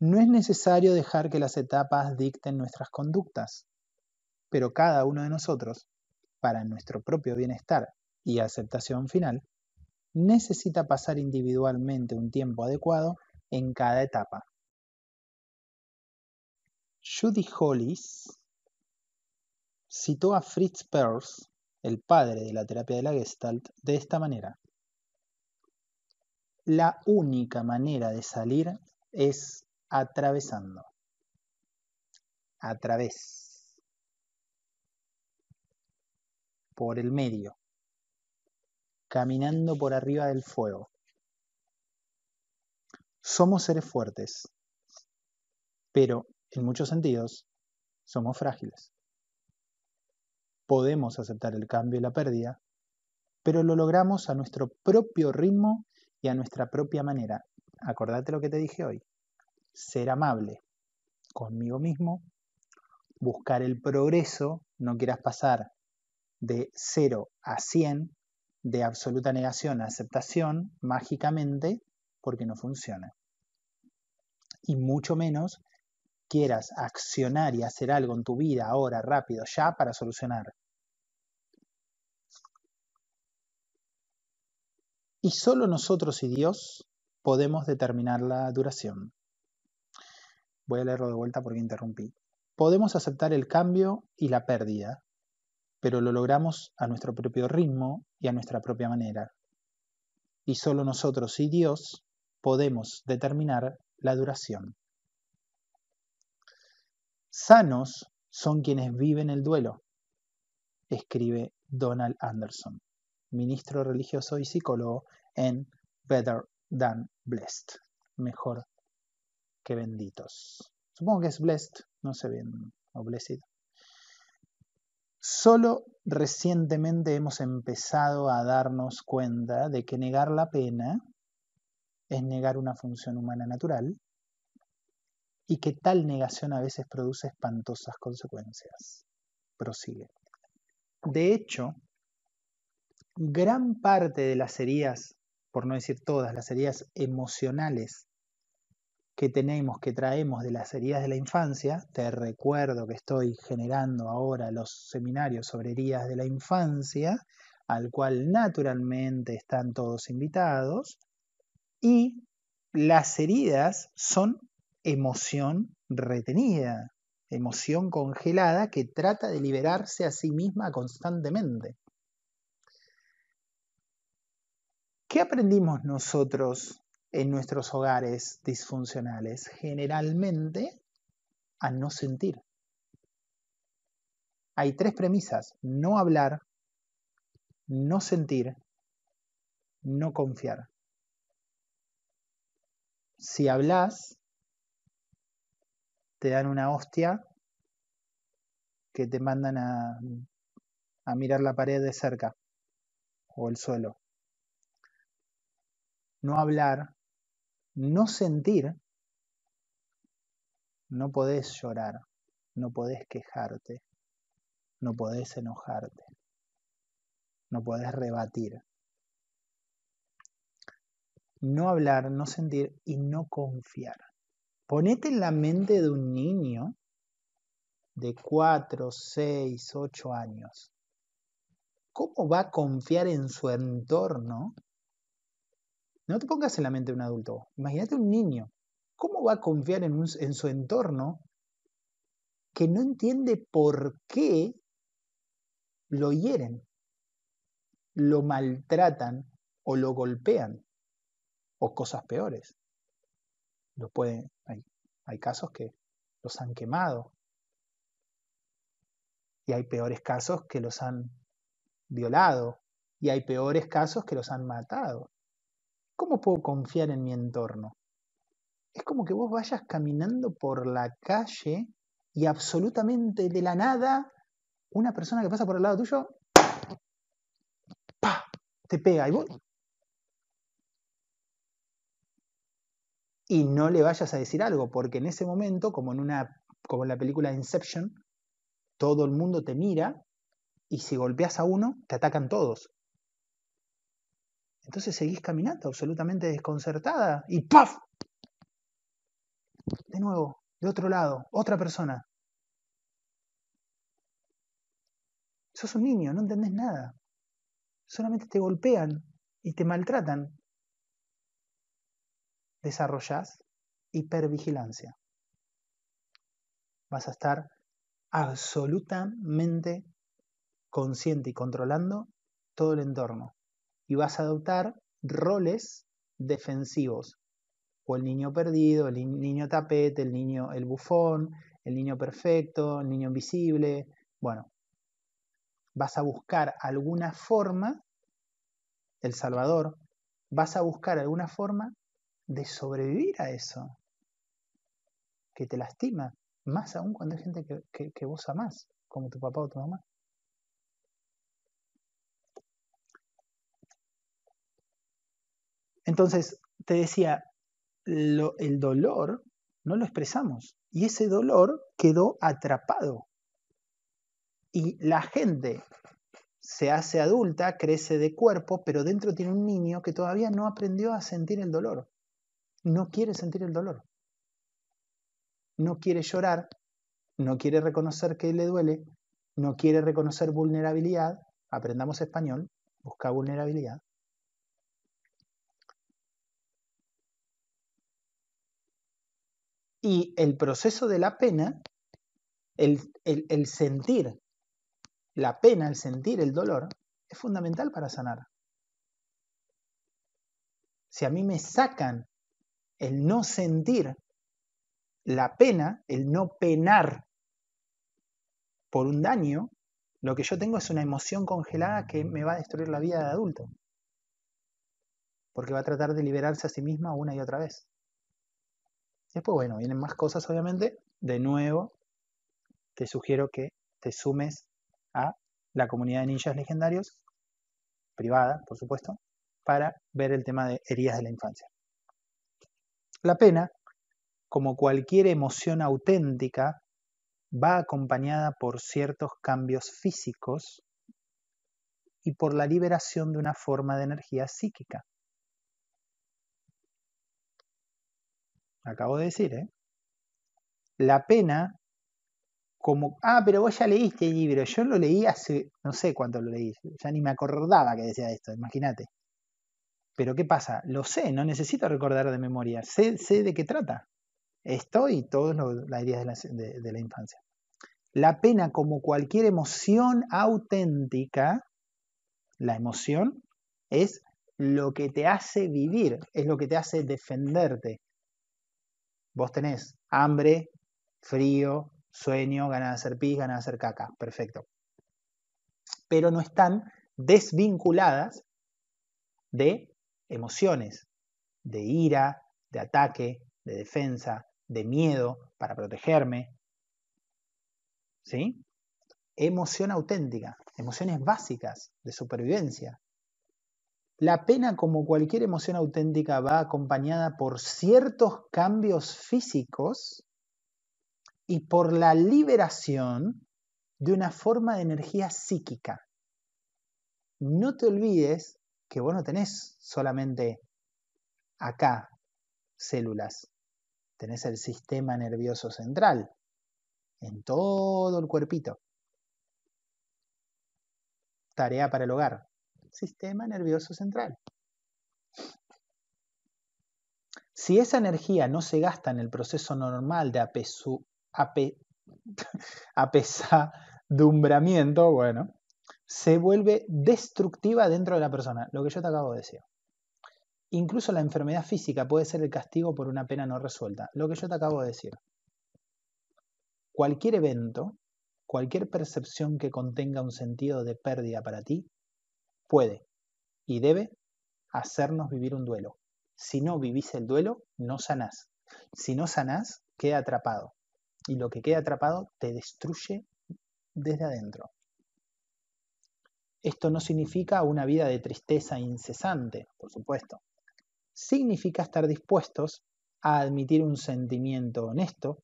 No es necesario dejar que las etapas dicten nuestras conductas, pero cada uno de nosotros, para nuestro propio bienestar y aceptación final, necesita pasar individualmente un tiempo adecuado en cada etapa. Judy Hollis citó a Fritz Perls el padre de la terapia de la Gestalt, de esta manera. La única manera de salir es atravesando. A través. Por el medio. Caminando por arriba del fuego. Somos seres fuertes, pero en muchos sentidos somos frágiles podemos aceptar el cambio y la pérdida, pero lo logramos a nuestro propio ritmo y a nuestra propia manera. Acordate lo que te dije hoy. Ser amable conmigo mismo, buscar el progreso, no quieras pasar de 0 a 100, de absoluta negación a aceptación, mágicamente, porque no funciona. Y mucho menos quieras accionar y hacer algo en tu vida ahora, rápido, ya, para solucionar. Y solo nosotros y Dios podemos determinar la duración. Voy a leerlo de vuelta porque interrumpí. Podemos aceptar el cambio y la pérdida, pero lo logramos a nuestro propio ritmo y a nuestra propia manera. Y solo nosotros y Dios podemos determinar la duración. Sanos son quienes viven el duelo, escribe Donald Anderson, ministro religioso y psicólogo en Better Than Blessed, mejor que benditos. Supongo que es blessed, no sé bien, o blessed. Solo recientemente hemos empezado a darnos cuenta de que negar la pena es negar una función humana natural y que tal negación a veces produce espantosas consecuencias. Prosigue. De hecho, gran parte de las heridas, por no decir todas, las heridas emocionales que tenemos, que traemos de las heridas de la infancia, te recuerdo que estoy generando ahora los seminarios sobre heridas de la infancia, al cual naturalmente están todos invitados, y las heridas son emoción retenida, emoción congelada que trata de liberarse a sí misma constantemente. ¿Qué aprendimos nosotros en nuestros hogares disfuncionales? Generalmente a no sentir. Hay tres premisas, no hablar, no sentir, no confiar. Si hablas, te dan una hostia que te mandan a, mirar la pared de cerca o el suelo. No hablar, no sentir, no podés llorar, no podés quejarte, no podés enojarte, no podés rebatir. No hablar, no sentir y no confiar. Ponete en la mente de un niño de 4, 6, 8 años. ¿Cómo va a confiar en su entorno? No te pongas en la mente de un adulto. Imagínate un niño. ¿Cómo va a confiar en, en su entorno que no entiende por qué lo hieren, lo maltratan o lo golpean o cosas peores? Lo pueden, hay casos que los han quemado. Y hay peores casos que los han violado. Y hay peores casos que los han matado. ¿Cómo puedo confiar en mi entorno? Es como que vos vayas caminando por la calle y absolutamente de la nada una persona que pasa por el lado tuyo te pega y vos y no le vayas a decir algo, porque en ese momento, como en, una, como en la película Inception, todo el mundo te mira y si golpeas a uno, te atacan todos. Entonces seguís caminando absolutamente desconcertada y ¡paf! De nuevo, de otro lado, otra persona. Sos un niño, no entendés nada. Solamente te golpean y te maltratan. Desarrollas hipervigilancia. Vas a estar absolutamente consciente y controlando todo el entorno. Y vas a adoptar roles defensivos. O el niño perdido, el niño tapete, el niño el bufón, el niño perfecto, el niño invisible. Bueno, vas a buscar alguna forma, el Salvador, vas a buscar alguna forma de sobrevivir a eso, que te lastima, más aún cuando hay gente que, que, más vos amás, como tu papá o tu mamá. Entonces, te decía, lo, el dolor no lo expresamos y ese dolor quedó atrapado. Y la gente se hace adulta, crece de cuerpo, pero dentro tiene un niño que todavía no aprendió a sentir el dolor no quiere sentir el dolor, no quiere llorar, no quiere reconocer que le duele, no quiere reconocer vulnerabilidad, aprendamos español, busca vulnerabilidad. Y el proceso de la pena, el, sentir la pena, el sentir el dolor, es fundamental para sanar. Si a mí me sacan el no sentir la pena, el no penar por un daño, lo que yo tengo es una emoción congelada que me va a destruir la vida de adulto. Porque va a tratar de liberarse a sí misma una y otra vez. Después, bueno, vienen más cosas, obviamente. De nuevo, te sugiero que te sumes a la comunidad de ninjas legendarios, privada, por supuesto, para ver el tema de heridas de la infancia. La pena, como cualquier emoción auténtica, va acompañada por ciertos cambios físicos y por la liberación de una forma de energía psíquica. Acabo de decir, ¿eh? La pena, como, ah, pero vos ya leíste el libro, yo lo leí hace, no sé cuánto lo leí, ya ni me acordaba que decía esto, imagínate. Pero ¿qué pasa? Lo sé, no necesito recordar de memoria, sé, sé de qué trata. Esto y todas las ideas de la, de la infancia. La pena, como cualquier emoción auténtica, la emoción es lo que te hace vivir, es lo que te hace defenderte. Vos tenés hambre, frío, sueño, ganas de hacer pis, ganas de hacer caca, perfecto. Pero no están desvinculadas de emociones de ira, de ataque, de defensa, de miedo para protegerme. ¿Sí? Emoción auténtica, emociones básicas de supervivencia. La pena, como cualquier emoción auténtica, va acompañada por ciertos cambios físicos y por la liberación de una forma de energía psíquica. No te olvides que vos no tenés solamente acá células, tenés el sistema nervioso central en todo el cuerpito. Tarea para el hogar. Sistema nervioso central. Si esa energía no se gasta en el proceso normal de apesadumbramiento, bueno, se vuelve destructiva dentro de la persona, lo que yo te acabo de decir. Incluso la enfermedad física puede ser el castigo por una pena no resuelta, lo que yo te acabo de decir. Cualquier evento, cualquier percepción que contenga un sentido de pérdida para ti, puede y debe hacernos vivir un duelo. Si no vivís el duelo, no sanás. Si no sanás, queda atrapado. Y lo que queda atrapado te destruye desde adentro. Esto no significa una vida de tristeza incesante, por supuesto. Significa estar dispuestos a admitir un sentimiento honesto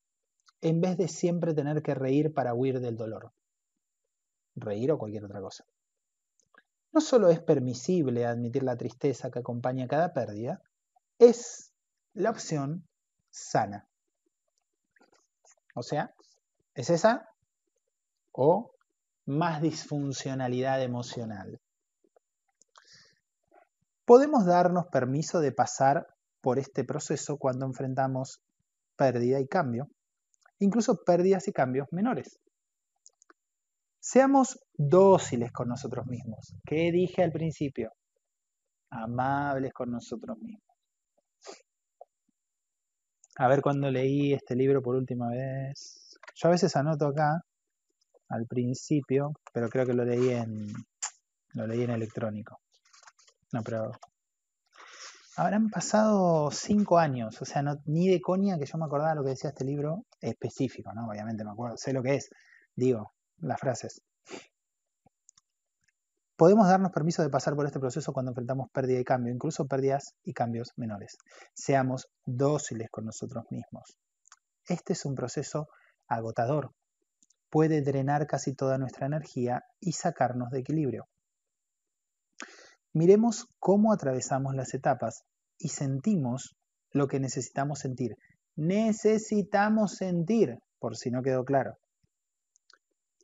en vez de siempre tener que reír para huir del dolor. Reír o cualquier otra cosa. No solo es permisible admitir la tristeza que acompaña cada pérdida, es la opción sana. O sea, es esa o más disfuncionalidad emocional. Podemos darnos permiso de pasar por este proceso cuando enfrentamos pérdida y cambio, incluso pérdidas y cambios menores. Seamos dóciles con nosotros mismos. ¿Qué dije al principio? Amables con nosotros mismos. A ver cuando leí este libro por última vez. Yo a veces anoto acá al principio, pero creo que lo leí en lo leí en electrónico. No, pero habrán pasado cinco años, o sea, ni de coña que yo me acordaba lo que decía este libro específico, ¿no? Obviamente me acuerdo, sé lo que es, digo, las frases. Podemos darnos permiso de pasar por este proceso cuando enfrentamos pérdida y cambio, incluso pérdidas y cambios menores. Seamos dóciles con nosotros mismos. Este es un proceso agotador, puede drenar casi toda nuestra energía y sacarnos de equilibrio. Miremos cómo atravesamos las etapas y sentimos lo que necesitamos sentir. Necesitamos sentir, por si no quedó claro.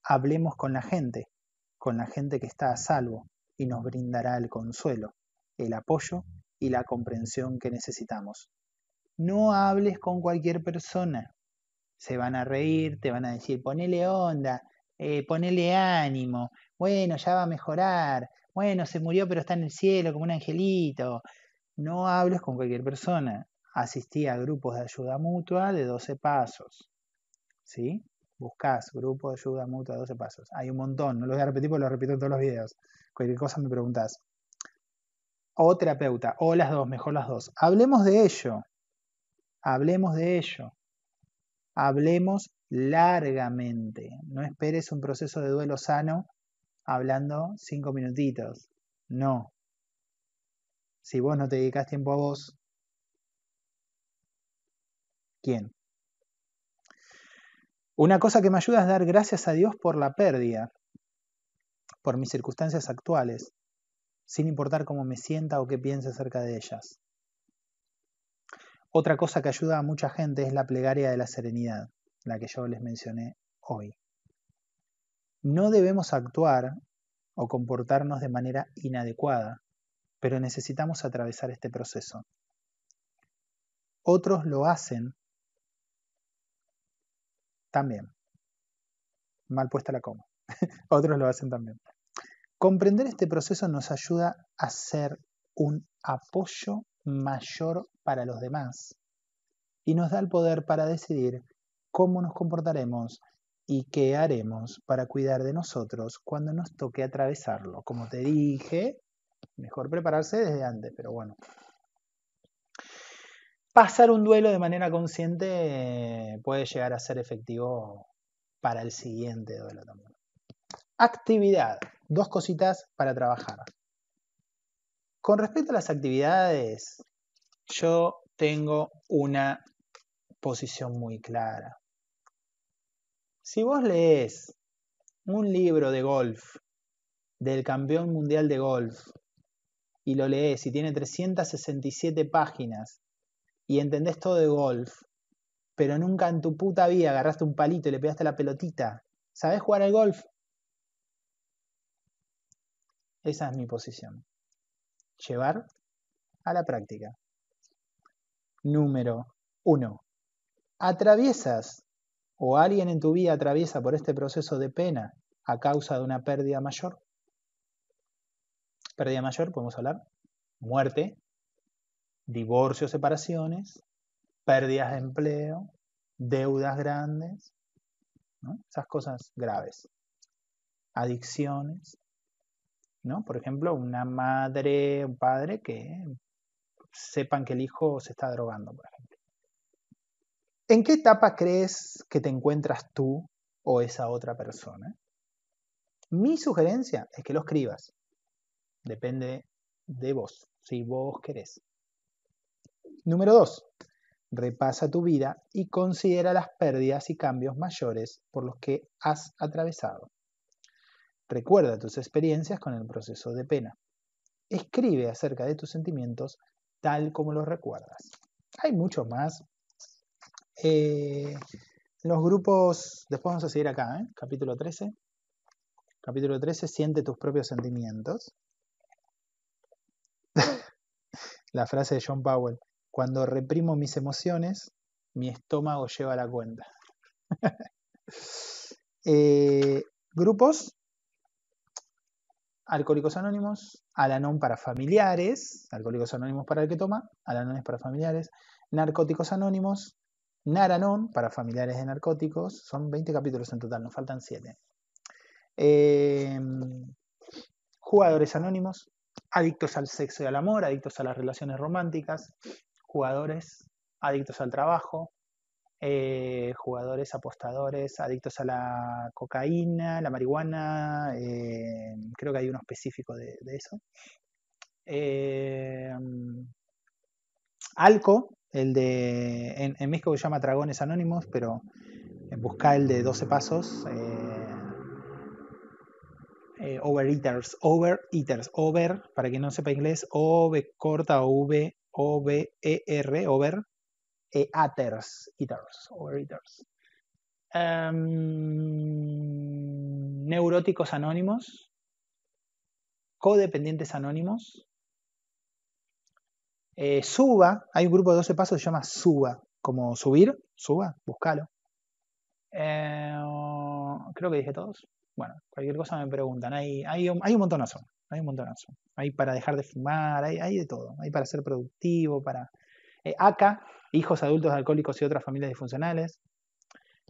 Hablemos con la gente, con la gente que está a salvo y nos brindará el consuelo, el apoyo y la comprensión que necesitamos. No hables con cualquier persona se van a reír, te van a decir, ponele onda, eh, ponele ánimo, bueno, ya va a mejorar, bueno, se murió pero está en el cielo como un angelito. No hables con cualquier persona. Asistí a grupos de ayuda mutua de 12 pasos. ¿Sí? Buscás grupo de ayuda mutua de 12 pasos. Hay un montón, no lo voy a repetir porque lo repito en todos los videos. Cualquier cosa me preguntás. O terapeuta, o las dos, mejor las dos. Hablemos de ello. Hablemos de ello hablemos largamente. No esperes un proceso de duelo sano hablando cinco minutitos. No. Si vos no te dedicas tiempo a vos, ¿quién? Una cosa que me ayuda es dar gracias a Dios por la pérdida, por mis circunstancias actuales, sin importar cómo me sienta o qué piense acerca de ellas. Otra cosa que ayuda a mucha gente es la plegaria de la serenidad, la que yo les mencioné hoy. No debemos actuar o comportarnos de manera inadecuada, pero necesitamos atravesar este proceso. Otros lo hacen también. Mal puesta la coma. Otros lo hacen también. Comprender este proceso nos ayuda a ser un apoyo mayor para los demás y nos da el poder para decidir cómo nos comportaremos y qué haremos para cuidar de nosotros cuando nos toque atravesarlo. Como te dije, mejor prepararse desde antes, pero bueno. Pasar un duelo de manera consciente puede llegar a ser efectivo para el siguiente duelo también. Actividad. Dos cositas para trabajar. Con respecto a las actividades, yo tengo una posición muy clara. Si vos lees un libro de golf del campeón mundial de golf y lo lees y tiene 367 páginas y entendés todo de golf, pero nunca en tu puta vida agarraste un palito y le pegaste la pelotita, ¿sabés jugar al golf? Esa es mi posición llevar a la práctica. Número uno. Atraviesas o alguien en tu vida atraviesa por este proceso de pena a causa de una pérdida mayor. Pérdida mayor, podemos hablar, muerte, Divorcio, separaciones, pérdidas de empleo, deudas grandes, esas cosas graves, adicciones, por ejemplo, una madre, un padre que sepan que el hijo se está drogando, por ejemplo. ¿En qué etapa crees que te encuentras tú o esa otra persona? Mi sugerencia es que lo escribas. Depende de vos, si vos querés. Número dos: Repasa tu vida y considera las pérdidas y cambios mayores por los que has atravesado. Recuerda tus experiencias con el proceso de pena. Escribe acerca de tus sentimientos tal como los recuerdas. Hay mucho más. Eh, los grupos, después vamos a seguir acá, ¿eh? capítulo 13. Capítulo 13, siente tus propios sentimientos. la frase de John Powell, cuando reprimo mis emociones, mi estómago lleva la cuenta. Eh, grupos, Alcohólicos Anónimos, Alanón para familiares, Alcohólicos Anónimos para el que toma, Alanones para familiares, Narcóticos Anónimos, Naranón para familiares de narcóticos, son 20 capítulos en total, nos faltan 7. Em, jugadores Anónimos, adictos al sexo y al amor, adictos a las relaciones románticas, jugadores adictos al trabajo, eh, jugadores apostadores adictos a la cocaína, la marihuana, eh, creo que hay uno específico de, eso. Eh, Alco, el de. En, México se llama Dragones Anónimos, pero busca el de 12 pasos. overeaters, overeaters, over, para quien no sepa inglés, O, corta V, O, E, R, over, eh, Eaters, em, neuróticos anónimos, codependientes anónimos, eh, Suba, hay un grupo de 12 pasos que se llama Suba, como subir, Suba, búscalo. Eh, creo que dije todos. Bueno, cualquier cosa me preguntan, hay, hay, un montonazo, hay un montonazo. Hay para dejar de fumar, hay de todo, hay para ser productivo, para eh, acá, hijos adultos alcohólicos y otras familias disfuncionales.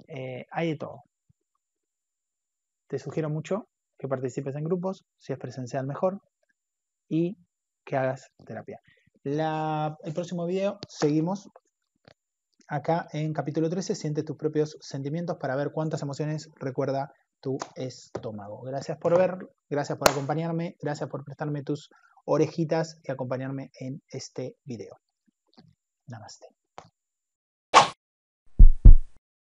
Eh, hay de todo. Te sugiero mucho que participes en grupos, si es presencial mejor, y que hagas terapia. el próximo video seguimos acá en capítulo 13, siente tus propios sentimientos para ver cuántas emociones recuerda tu estómago. Gracias por ver, gracias por acompañarme, gracias por prestarme tus orejitas y acompañarme en este video. ナマステ。